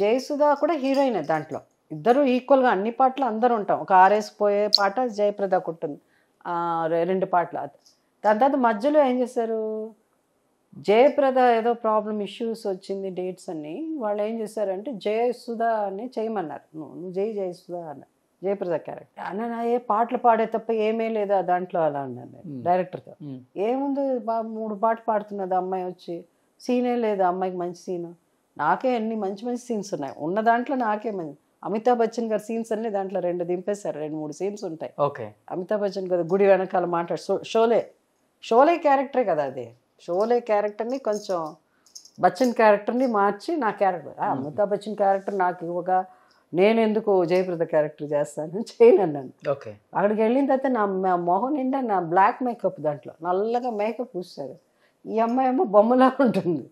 జయసుధ కూడా హీరోయిన్ దాంట్లో ఇద్దరు ఈక్వల్గా అన్ని పాటలు అందరూ ఉంటాం ఒక ఆర్ఎస్ పోయే పాట జయప్రదకు ఉంటుంది రెండు పాటలు దాని తర్వాత మధ్యలో ఏం చేశారు జయప్రద ఏదో ప్రాబ్లం ఇష్యూస్ వచ్చింది డేట్స్ అన్ని వాళ్ళు ఏం చేశారంటే జయసుధ అని చేయమన్నారు నువ్వు జై జయ జయసుధ అన్న జయప్రద క్యారెక్టర్ అన్న నా ఏ పాటలు పాడే తప్ప ఏమే లేదు దాంట్లో అలా అన్నాను డైరెక్టర్ ఏముంది బాబు మూడు పాటలు పాడుతున్నది అమ్మాయి వచ్చి సీనే లేదు అమ్మాయికి మంచి సీన్ నాకే అన్ని మంచి మంచి సీన్స్ ఉన్నాయి ఉన్న దాంట్లో నాకే మంచి అమితాబ్ బచ్చన్ గారి సీన్స్ అన్ని దాంట్లో రెండు దింపేశారు రెండు మూడు సీన్స్ ఉంటాయి ఓకే అమితాబ్ బచ్చన్ గారు గుడి వెనకాల మాట్లాడు షోలే షోలే క్యారెక్టరే కదా అది షోలే క్యారెక్టర్ని కొంచెం బచ్చన్ క్యారెక్టర్ని మార్చి నా క్యారెక్టర్ అమితాబ్ బచ్చన్ క్యారెక్టర్ నాకు ఇవ్వగా నేను ఎందుకు జయప్రద క్యారెక్టర్ చేస్తాను చేయనన్నాను ఓకే అక్కడికి వెళ్ళిన తర్వాత నా మొహం నిండా నా బ్లాక్ మేకప్ దాంట్లో నల్లగా మేకప్ పూస్తారు ఈ అమ్మాయి అమ్మ బొమ్మలా ఉంటుంది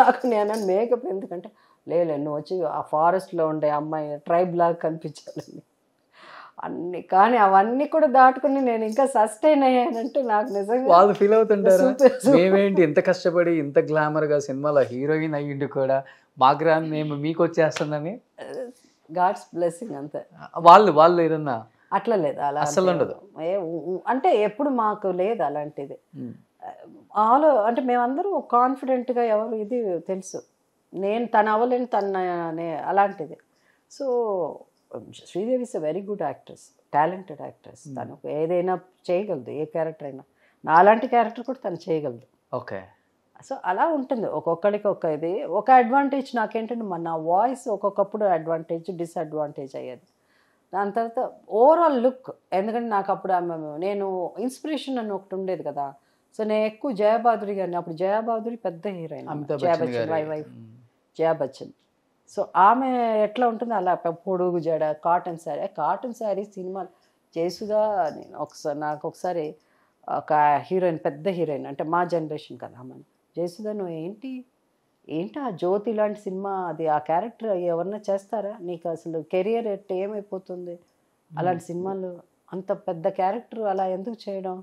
నాకు నేను మేకప్ ఎందుకంటే లేదు నువ్వు వచ్చి ఆ ఫారెస్ట్లో ఉండే అమ్మాయి ట్రైబ్ లాగా కనిపించాలి అన్ని కానీ అవన్నీ కూడా దాటుకుని నేను ఇంకా సస్టైన్ అయ్యానంటే నాకు నిజంగా వాళ్ళు ఫీల్ అవుతుంటారు మేమేంటి ఇంత కష్టపడి ఇంత గ్లామర్గా సినిమాలో హీరోయిన్ అయ్యిండు కూడా మాకు మేము మీకు వచ్చేస్తుందని గాడ్స్ బ్లెస్సింగ్ అంతే వాళ్ళు వాళ్ళు ఏదన్నా అట్లా లేదు అలా అసలు ఉండదు అంటే ఎప్పుడు మాకు లేదు అలాంటిది ఆలో అంటే మేమందరం కాన్ఫిడెంట్గా ఎవరు ఇది తెలుసు నేను తను అవ్వలేని తన అలాంటిది so Sridevi is a very good actress talented actress hmm. తను ఏదైనా చేయగలదు ఏ క్యారెక్టర్ అయినా నా అలాంటి క్యారెక్టర్ కూడా తను చేయగలదు ఓకే సో అలా ఉంటుంది ఒక్కొక్కడికి ఒక్క ఇది ఒక అడ్వాంటేజ్ నాకేంటంటే మన నా వాయిస్ ఒక్కొక్కప్పుడు అడ్వాంటేజ్ డిసడ్వాంటేజ్ అయ్యేది దాని తర్వాత ఓవరాల్ లుక్ ఎందుకంటే నాకు అప్పుడు నేను ఇన్స్పిరేషన్ అని ఒకటి ఉండేది కదా సో నేను ఎక్కువ జయబాదురి గారిని అప్పుడు జయబాదురి పెద్ద heroine Jaya Bachchan wi wife hmm. Jaya Bachchan so ఆమె ఎట్లా ఉంటుంది అలా పొడుగు జడ cotton sari cotton sari cinema Jayasudha నేను ఒకసారి నాకు ఒకసారి ఒక హీరోయిన్ పెద్ద హీరోయిన్ అంటే మా జనరేషన్ కదా ఆమె జయసుధ నువ్వు ఏంటి ఏంటి ఆ జ్యోతి లాంటి సినిమా అది ఆ క్యారెక్టర్ ఎవరన్నా చేస్తారా నీకు అసలు కెరియర్ ఎట్ ఏమైపోతుంది అలాంటి సినిమాలు అంత పెద్ద క్యారెక్టర్ అలా ఎందుకు చేయడం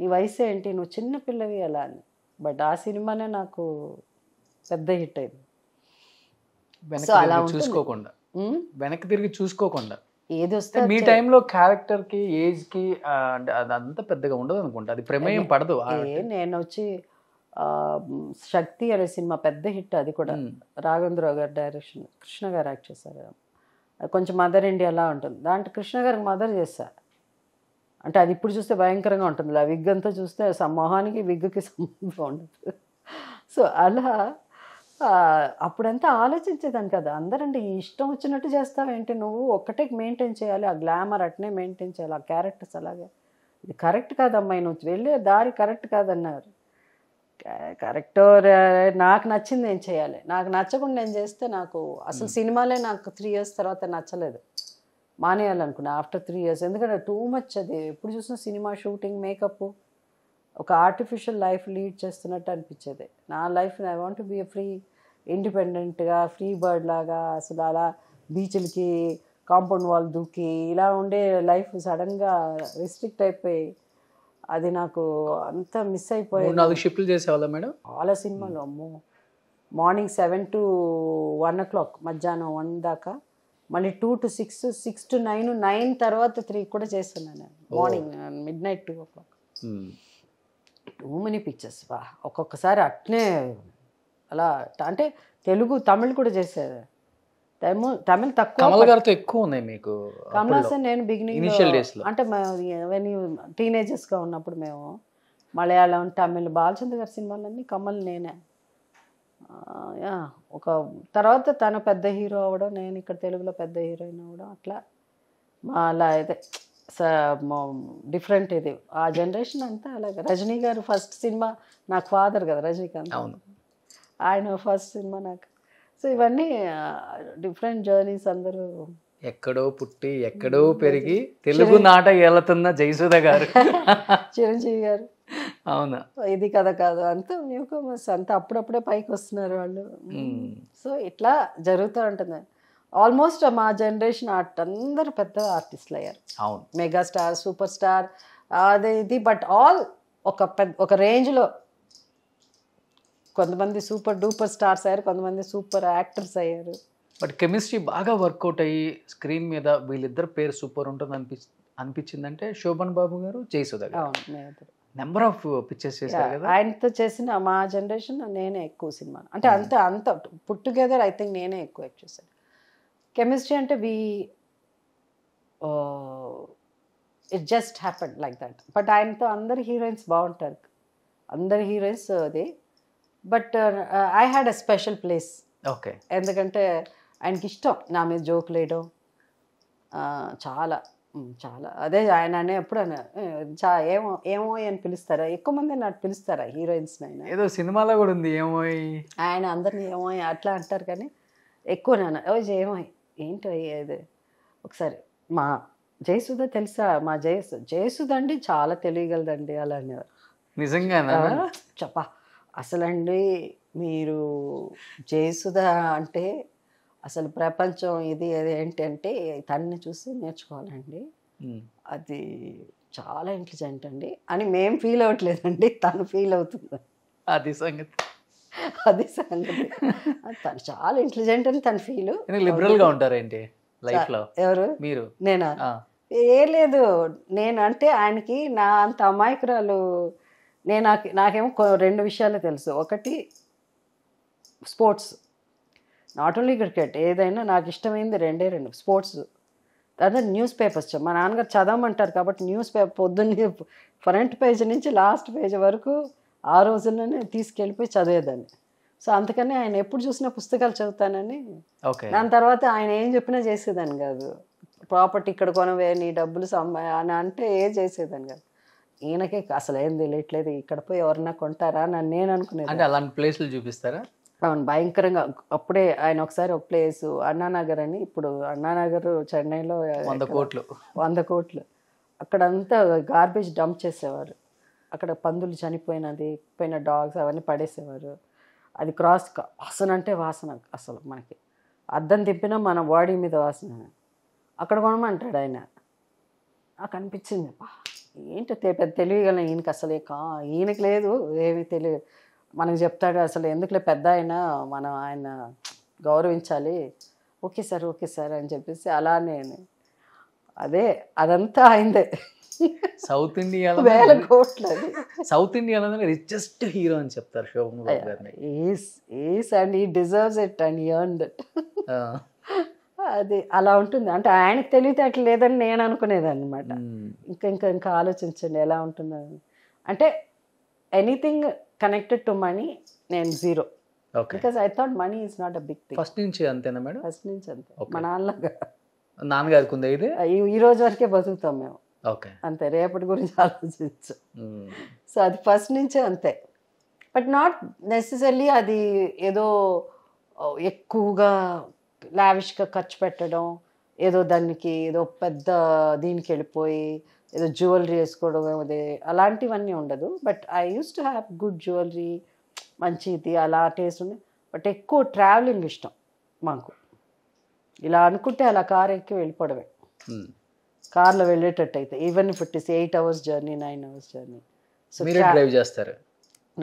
నీ వయసు ఏంటి నువ్వు చిన్నపిల్లవి అలా అని బట్ ఆ సినిమానే నాకు పెద్ద హిట్ అయింది సో అలా చూసుకోకుండా వెనక్కి తిరిగి చూసుకోకుండా ఏది వస్తే మీ టైంలో క్యారెక్టర్ కి ఏజ్ కి అదంతా పెద్దగా ఉండదు అనుకుంటా అది ప్రమేయం పడదు నేను వచ్చి శక్తి అనే సినిమా పెద్ద హిట్ అది కూడా రాఘవేంద్రరావు గారు డైరెక్షన్ కృష్ణ గారు యాక్ట్ చేశారు కొంచెం మదర్ ఇండియా అలా ఉంటుంది దాంట్లో కృష్ణ గారికి మదర్ చేస్తా అంటే అది ఇప్పుడు చూస్తే భయంకరంగా ఉంటుంది ఆ విగ్ అంతా చూస్తే మొహానికి విగ్గుకి సంబంధం ఉండదు సో అలా అప్పుడంతా ఆలోచించేదాన్ని కదా అందరండి ఇష్టం వచ్చినట్టు చేస్తావేంటి నువ్వు ఒక్కటే మెయింటైన్ చేయాలి ఆ గ్లామర్ అట్నే మెయింటైన్ చేయాలి ఆ క్యారెక్టర్స్ అలాగే ఇది కరెక్ట్ కాదమ్మాయి నువ్వు వెళ్ళే దారి కరెక్ట్ కాదన్నారు కరెక్ట్ నాకు నచ్చింది ఏం చేయాలి నాకు నచ్చకుండా నేను చేస్తే నాకు అసలు సినిమాలే నాకు త్రీ ఇయర్స్ తర్వాత నచ్చలేదు మానేయాలనుకున్నా ఆఫ్టర్ త్రీ ఇయర్స్ ఎందుకంటే టూ మచ్ అది ఎప్పుడు చూసినా సినిమా షూటింగ్ మేకప్ ఒక ఆర్టిఫిషియల్ లైఫ్ లీడ్ చేస్తున్నట్టు అనిపించేది నా life I want be free ఇండిపెండెంట్గా ఫ్రీ బర్డ్ లాగా అసలు అలా బీచ్లకి కాంపౌండ్ వాల్ దూకి ఇలా ఉండే లైఫ్ సడన్గా రిస్ట్రిక్ట్ అయిపోయి అది నాకు అంత మిస్ అయిపోయింది నాలుగు షిఫ్ట్లు చేసేవాళ్ళ మేడం చాలా సినిమాలు అమ్మో morning seven to one o'clock మధ్యాహ్నం వన్ దాకా మళ్ళీ two to six six to nine nine తర్వాత త్రీ కూడా చేస్తున్నాను morning midnight two o'clock too many pictures వా ఒక్కొక్కసారి అట్నే అలా అంటే తెలుగు తమిళ్ కూడా చేసేది తమిళ్ తక్కువ గారితో ఎక్కువ ఉన్నాయి మీకు కమల్ హాసన్ నేను బిగినింగ్ అంటే వెన్ టీనేజర్స్ టీనేజర్స్గా ఉన్నప్పుడు మేము మలయాళం తమిళ్ బాలచంద్ర గారి సినిమాలన్నీ కమల్ నేనే ఒక తర్వాత తను పెద్ద హీరో అవ్వడం నేను ఇక్కడ తెలుగులో పెద్ద హీరోయిన్ అవ్వడం అట్లా అలా అయితే డిఫరెంట్ ఇది ఆ జనరేషన్ అంతా అలాగే రజనీ గారు ఫస్ట్ సినిమా నాకు ఫాదర్ కదా రజనీకాంత్ అవును ఆయన ఫస్ట్ సినిమా నాకు సో ఇవన్నీ డిఫరెంట్ జర్నీస్ అందరూ ఎక్కడో పుట్టి ఎక్కడో పెరిగి తెలుగు నాట ఏలుతున్న జయసుద గారు చిరంజీవి గారు అవును ఇది కదా కాదు అంతా న్యూకమర్స్ అంతా అప్పుడప్పుడే పైకి వస్తున్నారు వాళ్ళు సో ఇట్లా జరుగుతూ ఉంటుంది ఆల్మోస్ట్ మా జనరేషన్ ఆర్ట్ అందరు పెద్ద ఆర్టిస్ట్లు అయ్యారు అవును మెగాస్టార్ సూపర్ స్టార్ అది ఇది బట్ ఆల్ ఒక పెద్ద ఒక రేంజ్లో కొంతమంది సూపర్ డూపర్ స్టార్స్ అయ్యారు కొంతమంది సూపర్ యాక్టర్స్ అయ్యారు బట్ కెమిస్ట్రీ బాగా వర్కౌట్ అయ్యి స్క్రీన్ మీద వీళ్ళిద్దరు పేరు సూపర్ ఉంటుంది అనిపి అనిపించిందంటే శోభన్ బాబు గారు చేసేదా నెంబర్ ఆఫ్ పిక్చర్స్ చేశారు ఆయనతో చేసిన మా జనరేషన్ నేనే ఎక్కువ సినిమా అంటే hmm. అంత అంత పుట్ టుగెదర్ ఐ థింక్ నేనే ఎక్కువ చేశాను కెమిస్ట్రీ అంటే we it just happen like that but ఆయనతో అందరు హీరోయిన్స్ బాగుంటారు అందరు హీరోయిన్స్ అది but I had a special place okay ఎందుకంటే ఆయనకి ఇష్టం నా మీద జోక్ లేయడం చాలా చాలా అదే ఆయన అనే ఎప్పుడు చా ఏమో ఏమో అని పిలుస్తారా ఎక్కువ మంది నాకు పిలుస్తారా హీరోయిన్స్ ఆయన ఏదో సినిమాలో కూడా ఉంది ఏమో ఆయన అందరిని ఏమో అట్లా అంటారు కానీ ఎక్కువ నాన్న ఏమో ఏంటో అయ్యేది ఒకసారి మా జయసుధ తెలుసా మా జయసు జయసుధ అండి చాలా తెలియగలదండి అలా అనేవారు నిజంగానా చెప్పా అసలండి మీరు జయసుధ అంటే అసలు ప్రపంచం ఇది ఏంటంటే తన్ని చూసి నేర్చుకోవాలండి అది చాలా ఇంటెలిజెంట్ అండి అని మేము ఫీల్ అవ్వట్లేదండి తను ఫీల్ అవుతుంది అది సంగతి అది సంగతి తను చాలా ఇంటెలిజెంట్ అని తన ఫీల్ లిబరల్గా ఉంటారేంటి లైఫ్లో ఎవరు మీరు నేనా ఏ లేదు నేను అంటే ఆయనకి నా అంత అమాయకురాలు నేను నాకు నాకేమో రెండు విషయాలు తెలుసు ఒకటి స్పోర్ట్స్ నాట్ ఓన్లీ క్రికెట్ ఏదైనా నాకు ఇష్టమైంది రెండే రెండు స్పోర్ట్స్ తర్వాత న్యూస్ పేపర్స్ మా నాన్నగారు చదవమంటారు కాబట్టి న్యూస్ పేపర్ పొద్దున్నే ఫ్రంట్ పేజ్ నుంచి లాస్ట్ పేజ్ వరకు ఆ రోజుల్లోనే తీసుకెళ్ళిపోయి చదివేదాన్ని సో అందుకని ఆయన ఎప్పుడు చూసినా పుస్తకాలు చదువుతానని దాని తర్వాత ఆయన ఏం చెప్పినా చేసేదాన్ని కాదు ప్రాపర్టీ ఇక్కడ కొనవే నీ డబ్బులు సంబ అని అంటే ఏం చేసేదాన్ని కాదు ఈయనకే అసలు ఏం తెలియట్లేదు ఇక్కడ పోయి ఎవరన్నా కొంటారా నన్ను నేను అనుకునేది అంటే అలాంటి ప్లేసులు చూపిస్తారా అవును భయంకరంగా అప్పుడే ఆయన ఒకసారి ఒక ప్లేస్ అన్నానగర్ అని ఇప్పుడు అన్నానగర్ చెన్నైలో వంద కోట్లు వంద కోట్లు అక్కడంతా గార్బేజ్ డంప్ చేసేవారు అక్కడ పందులు చనిపోయినది పోయిన డాగ్స్ అవన్నీ పడేసేవారు అది క్రాస్ వాసన అంటే వాసన అసలు మనకి అద్దం తిప్పినా మన బాడీ మీద వాసన అక్కడ కొనమంటాడు ఆయన నాకు అనిపించింది ఏంటో పెద్ద తెలియగల ఈయనకి అసలే కా ఈయనకి లేదు ఏమి తెలియ మనకు చెప్తాడు అసలు ఎందుకులే పెద్ద ఆయన మనం ఆయన గౌరవించాలి ఓకే సార్ ఓకే సార్ అని చెప్పేసి అలానే అదే అదంతా అయిందే సౌత్ ఇండియాలో సౌత్ ఇండియాలో రిచెస్ట్ హీరో అని చెప్తారు శోభన్ గారిని అండ్ ఈ ఇట్ అండ్ ఎర్న్ అది అలా ఉంటుంది అంటే ఆయనకు తెలివితే అట్లా లేదని నేను అనుకునేదాన్ని అనమాట ఇంకా ఇంకా ఇంకా ఆలోచించండి ఎలా ఉంటుందని అంటే ఎనీథింగ్ కనెక్టెడ్ టు మనీ నేను zero because I thought money is not a big thing first నుంచి అంతేనా మేడం ఫస్ట్ నుంచి అంతే మా నాన్నగా నాన్నగారికి ఉంది ఇది ఈ రోజు వరకే బతుకుతాం మేము అంతే రేపటి గురించి ఆలోచించు సో అది ఫస్ట్ నుంచే అంతే బట్ నాట్ నెసరీ అది ఏదో ఎక్కువగా లావిష్గా ఖర్చు పెట్టడం ఏదో దానికి ఏదో పెద్ద దీనికి వెళ్ళిపోయి ఏదో జ్యువెలరీ వేసుకోవడం అదే అలాంటివన్నీ ఉండదు but I use to have good jewellery మంచిది అలా టేస్ట్ ఉంది బట్ ఎక్కువ ట్రావెలింగ్ ఇష్టం మాకు ఇలా అనుకుంటే అలా కార్ ఎక్కి వెళ్ళిపోవడమే కార్లో వెళ్ళేటట్టు అయితే ఈవెన్ ఇప్పుడు eight hours journey nine hours journey so drive చేస్తారు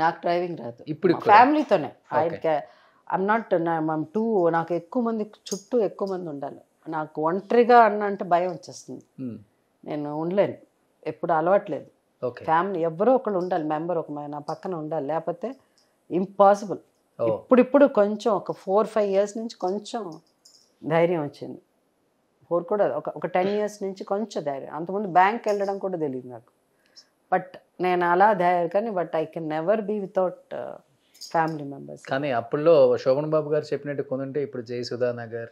నాకు డ్రైవింగ్ రాదు ఇప్పుడు ఫ్యామిలీతోనే I I'm not mum too నాకు ఎక్కువ మంది చుట్టూ ఎక్కువ మంది ఉండాలి నాకు ఒంటరిగా అన్న అంటే భయం వచ్చేస్తుంది hmm. నేను ఉండలేను ఎప్పుడు అలవాట్లేదు ఫ్యామిలీ ఎవరో ఒకళ్ళు ఉండాలి మెంబర్ ఒక నా పక్కన ఉండాలి లేకపోతే ఇంపాసిబుల్ oh. ఇప్పుడిప్పుడు కొంచెం ఒక ఫోర్ ఫైవ్ ఇయర్స్ నుంచి కొంచెం ధైర్యం వచ్చింది ఫోర్ కూడా ఒక ఒక టెన్ ఇయర్స్ నుంచి కొంచెం ధైర్యం అంతకుముందు బ్యాంక్ వెళ్ళడం కూడా తెలియదు నాకు బట్ నేను అలా ధైర్యం కానీ but I can never be without family members కానీ అప్పుడులో శోభన్ బాబు గారు చెప్పినట్టు కొనుంటే ఇప్పుడు సుధా నగర్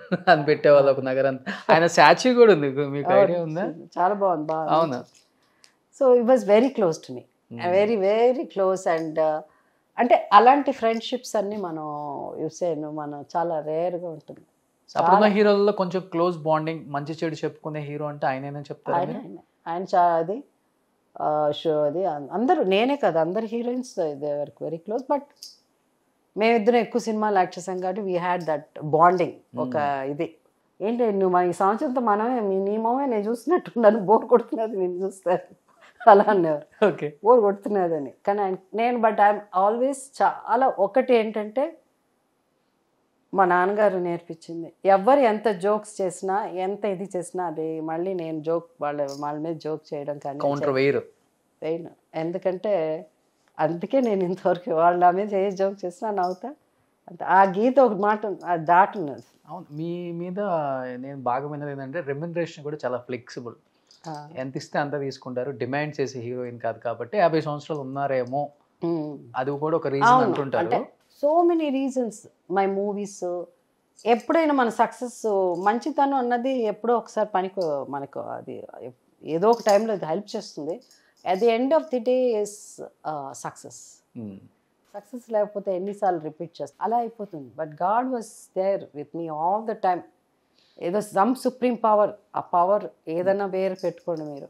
*laughs* అని పెట్టేవాళ్ళు ఒక నగరం ఆయన స్టాచ్యూ కూడా ఉంది మీకు ఐడియా ఉందా చాలా బాగుంది బాగా అవునా so it was very close to me very very close and అంటే అలాంటి ఫ్రెండ్షిప్స్ అన్నీ మనం యూస్ చేయను మనం చాలా రేర్గా ఉంటుంది అప్పుడున్న హీరోలలో కొంచెం క్లోజ్ బాండింగ్ మంచి చెడు చెప్పుకునే హీరో అంటే ఆయనే చెప్తారు ఆయన ఆయన చా అది షో అది అందరూ నేనే కదా అందరు heroines work very close but మేమిద్దరం ఎక్కువ సినిమాలు యాక్ట్ చేసాం కాబట్టి వీ హ్యాడ్ దట్ బాండింగ్ ఒక hmm. ఇది ఏంటి నువ్వు ఈ సంవత్సరంతో మనమే నీ మామే నేను చూసినట్టున్నాను బోర్ కొడుతున్నది నేను చూస్తాను *laughs* అలా అన్నారు ఓకే బోర్ కొడుతున్నదని కానీ నేను బట్ ఐఎమ్ ఆల్వేస్ చాలా ఒకటి ఏంటంటే మా నాన్నగారు నేర్పించింది ఎవరు ఎంత జోక్స్ చేసినా ఎంత ఇది చేసినా అది మళ్ళీ నేను జోక్ వాళ్ళ వాళ్ళ మీద జోక్ చేయడం కానీ కౌంటర్ వేయరు వేయను ఎందుకంటే అందుకే నేను ఇంతవరకు వాళ్ళ మీద ఏ జోక్ చేసినా నవ్వుతా ఆ గీత ఒక మాట దాటను అవును మీ మీద నేను బాగా విన్నది ఏంటంటే రెమ్యునరేషన్ కూడా చాలా ఫ్లెక్సిబుల్ ఎంత ఇస్తే అంత తీసుకుంటారు డిమాండ్ చేసే హీరోయిన్ కాదు కాబట్టి యాభై సంవత్సరాలు ఉన్నారేమో అది కూడా ఒక రీజన్ అంటుంటారు so many reasons my movies ఎప్పుడైనా మన సక్సెస్ మంచితనం అన్నది ఎప్పుడో ఒకసారి పనికి మనకు అది ఏదో ఒక టైంలో అది హెల్ప్ చేస్తుంది at the end of the day is success success లేకపోతే ఎన్నిసార్లు రిపీట్ చేస్తా అలా అయిపోతుంది but God was there with me all the time ఏదో సమ్ సుప్రీం పవర్ ఆ పవర్ ఏదైనా వేరు పెట్టుకోండి మీరు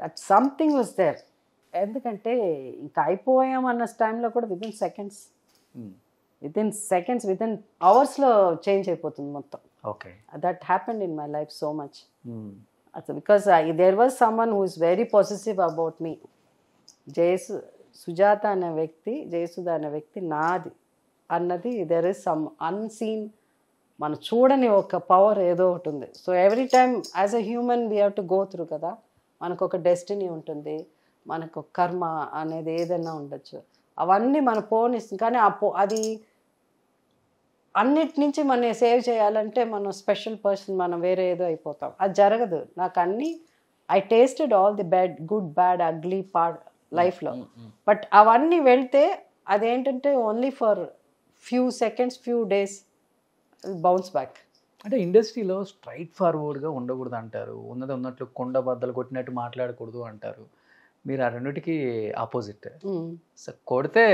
దట్ సంథింగ్ వాజ్ దేర్ ఎందుకంటే ఇంకా అయిపోయాం అన్న టైంలో కూడా within seconds within seconds within అవర్స్లో చేంజ్ అయిపోతుంది మొత్తం okay that happened in my life so much అసలు because there was someone who is very positive about me Jayasu Sujatha అనే వ్యక్తి జయసుధ అనే వ్యక్తి నాది అన్నది దెర్ ఇస్ సమ్ అన్సీన్ మనం చూడని ఒక పవర్ ఏదో ఒకటి ఉంది so every time as a human we have to go through కదా మనకు ఒక డెస్టినీ ఉంటుంది మనకు కర్మ అనేది ఏదైనా ఉండొచ్చు అవన్నీ మన ఫోన్ ఇస్తుంది కానీ ఆ పో అది అన్నిటి నుంచి మనం సేవ్ చేయాలంటే మనం స్పెషల్ పర్సన్ మనం వేరే ఏదో అయిపోతాం అది జరగదు నాకు అన్నీ I tasted all the bad good bad ugly part లైఫ్లో బట్ అవన్నీ వెళ్తే అదేంటంటే only for few seconds few days bounce back అంటే ఇండస్ట్రీలో స్ట్రైట్ ఫార్వర్డ్గా ఉండకూడదు అంటారు ఉన్నది ఉన్నట్లు కొండ బద్దలు కొట్టినట్టు మాట్లాడకూడదు అంటారు మీరు ఆ రెండిటికి ఆపోజిట్ కొడితే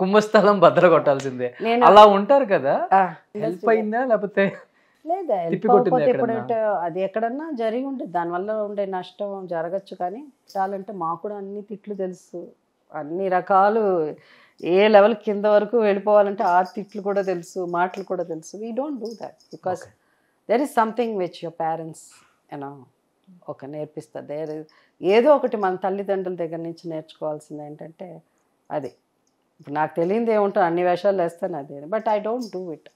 కుంభస్థలం భద్ర కొట్టాల్సిందే అలా ఉంటారు కదా హెల్ప్ అయిందా లేకపోతే లేదా అది ఎక్కడన్నా జరిగి ఉంటుంది దానివల్ల ఉండే నష్టం జరగచ్చు కానీ చాలంటే మాకు కూడా అన్ని తిట్లు తెలుసు అన్ని రకాలు ఏ లెవెల్ కింద వరకు వెళ్ళిపోవాలంటే ఆ తిట్లు కూడా తెలుసు మాటలు కూడా తెలుసు we don't do that because there is something which your parents you know ఒక నేర్పిస్తారు దేర్ ఇస్ ఏదో ఒకటి మన తల్లిదండ్రుల దగ్గర నుంచి నేర్చుకోవాల్సింది ఏంటంటే అది ఇప్పుడు నాకు తెలియదు ఏముంటుంది అన్ని వేషాలు వేస్తాను అది but I don't do it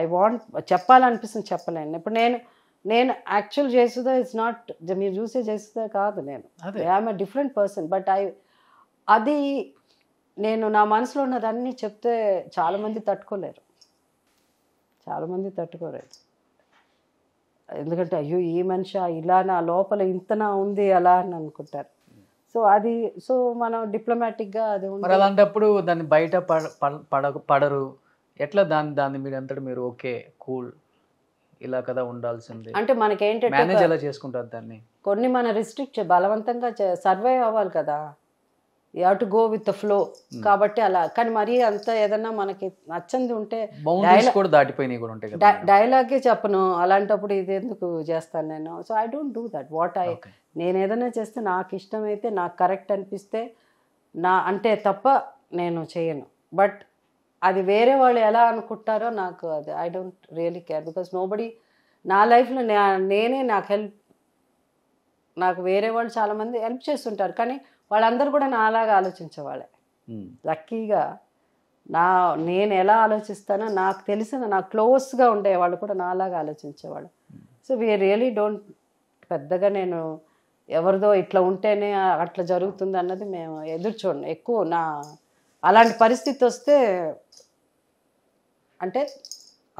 I want చెప్పాలనిపిస్తుంది చెప్పలేను ఇప్పుడు నేను నేను యాక్చువల్ చేసేదో ఇట్స్ నాట్ మీరు చూసే చేసేదో కాదు నేను I'm a different person but I అది నేను నా మనసులో ఉన్నదన్నీ చెప్తే చాలామంది తట్టుకోలేరు చాలామంది తట్టుకోలేదు ఎందుకంటే అయ్యో ఈ మనిషి ఇలా నా లోపల ఇంతనా ఉంది అలా అని అనుకుంటారు సో అది సో మనం డిప్లొమాటిక్గా అది మరి అలాంటప్పుడు దాన్ని బయట పడ పడరు ఎట్లా దాన్ని దాన్ని మీరు అంతటా మీరు ఓకే కూల్ ఇలా కదా ఉండాల్సింది అంటే మనకి ఏంటంటే మేనేజ్ ఎలా చేసుకుంటారు దాన్ని కొన్ని మన రిస్ట్రిక్ట్ బలవంతంగా సర్వైవ్ అవ్వాలి కదా you to go with the flow కాబట్టి అలా కానీ మరీ అంత ఏదన్నా మనకి నచ్చంది ఉంటే డైలాగ్ కూడా డైలాగే చెప్పను అలాంటప్పుడు ఇది ఎందుకు చేస్తాను నేను so I don't do that what I నేను ఏదైనా చేస్తే నాకు ఇష్టమైతే నాకు కరెక్ట్ అనిపిస్తే నా అంటే తప్ప నేను చేయను బట్ అది వేరే వాళ్ళు ఎలా అనుకుంటారో నాకు అది I don't really care because nobody నా లైఫ్లో నేనే నాకు హెల్ప్ నాకు వేరే వాళ్ళు చాలామంది హెల్ప్ చేస్తుంటారు కానీ వాళ్ళందరూ కూడా నాలాగా ఆలోచించేవాళ్ళే లక్కీగా నా నేను ఎలా ఆలోచిస్తానో నాకు తెలిసిన నాకు క్లోజ్గా ఉండేవాళ్ళు కూడా నాలాగా ఆలోచించేవాళ్ళు సో వీ రియలీ డోంట్ పెద్దగా నేను ఎవరిదో ఇట్లా ఉంటేనే అట్లా జరుగుతుంది అన్నది మేము ఎదుర్చోండి ఎక్కువ నా అలాంటి పరిస్థితి వస్తే అంటే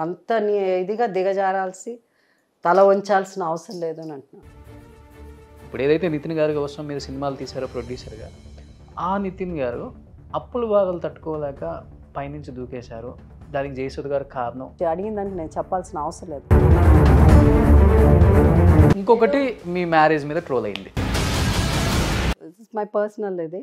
అంత ఇదిగా దిగజారాల్సి తల ఉంచాల్సిన అవసరం లేదు అని అంటున్నాను ఇప్పుడు ఏదైతే నితిన్ గారు కోసం మీరు సినిమాలు తీశారో ప్రొడ్యూసర్గా ఆ నితిన్ గారు అప్పులు బాధలు తట్టుకోలేక పైనుంచి దూకేశారు దానికి జయసుధ్ గారు కారణం అడిగిన దానికి నేను చెప్పాల్సిన అవసరం లేదు ఇంకొకటి మీ మ్యారేజ్ మీద ట్రోల్ అయింది మై పర్సనల్ ఇది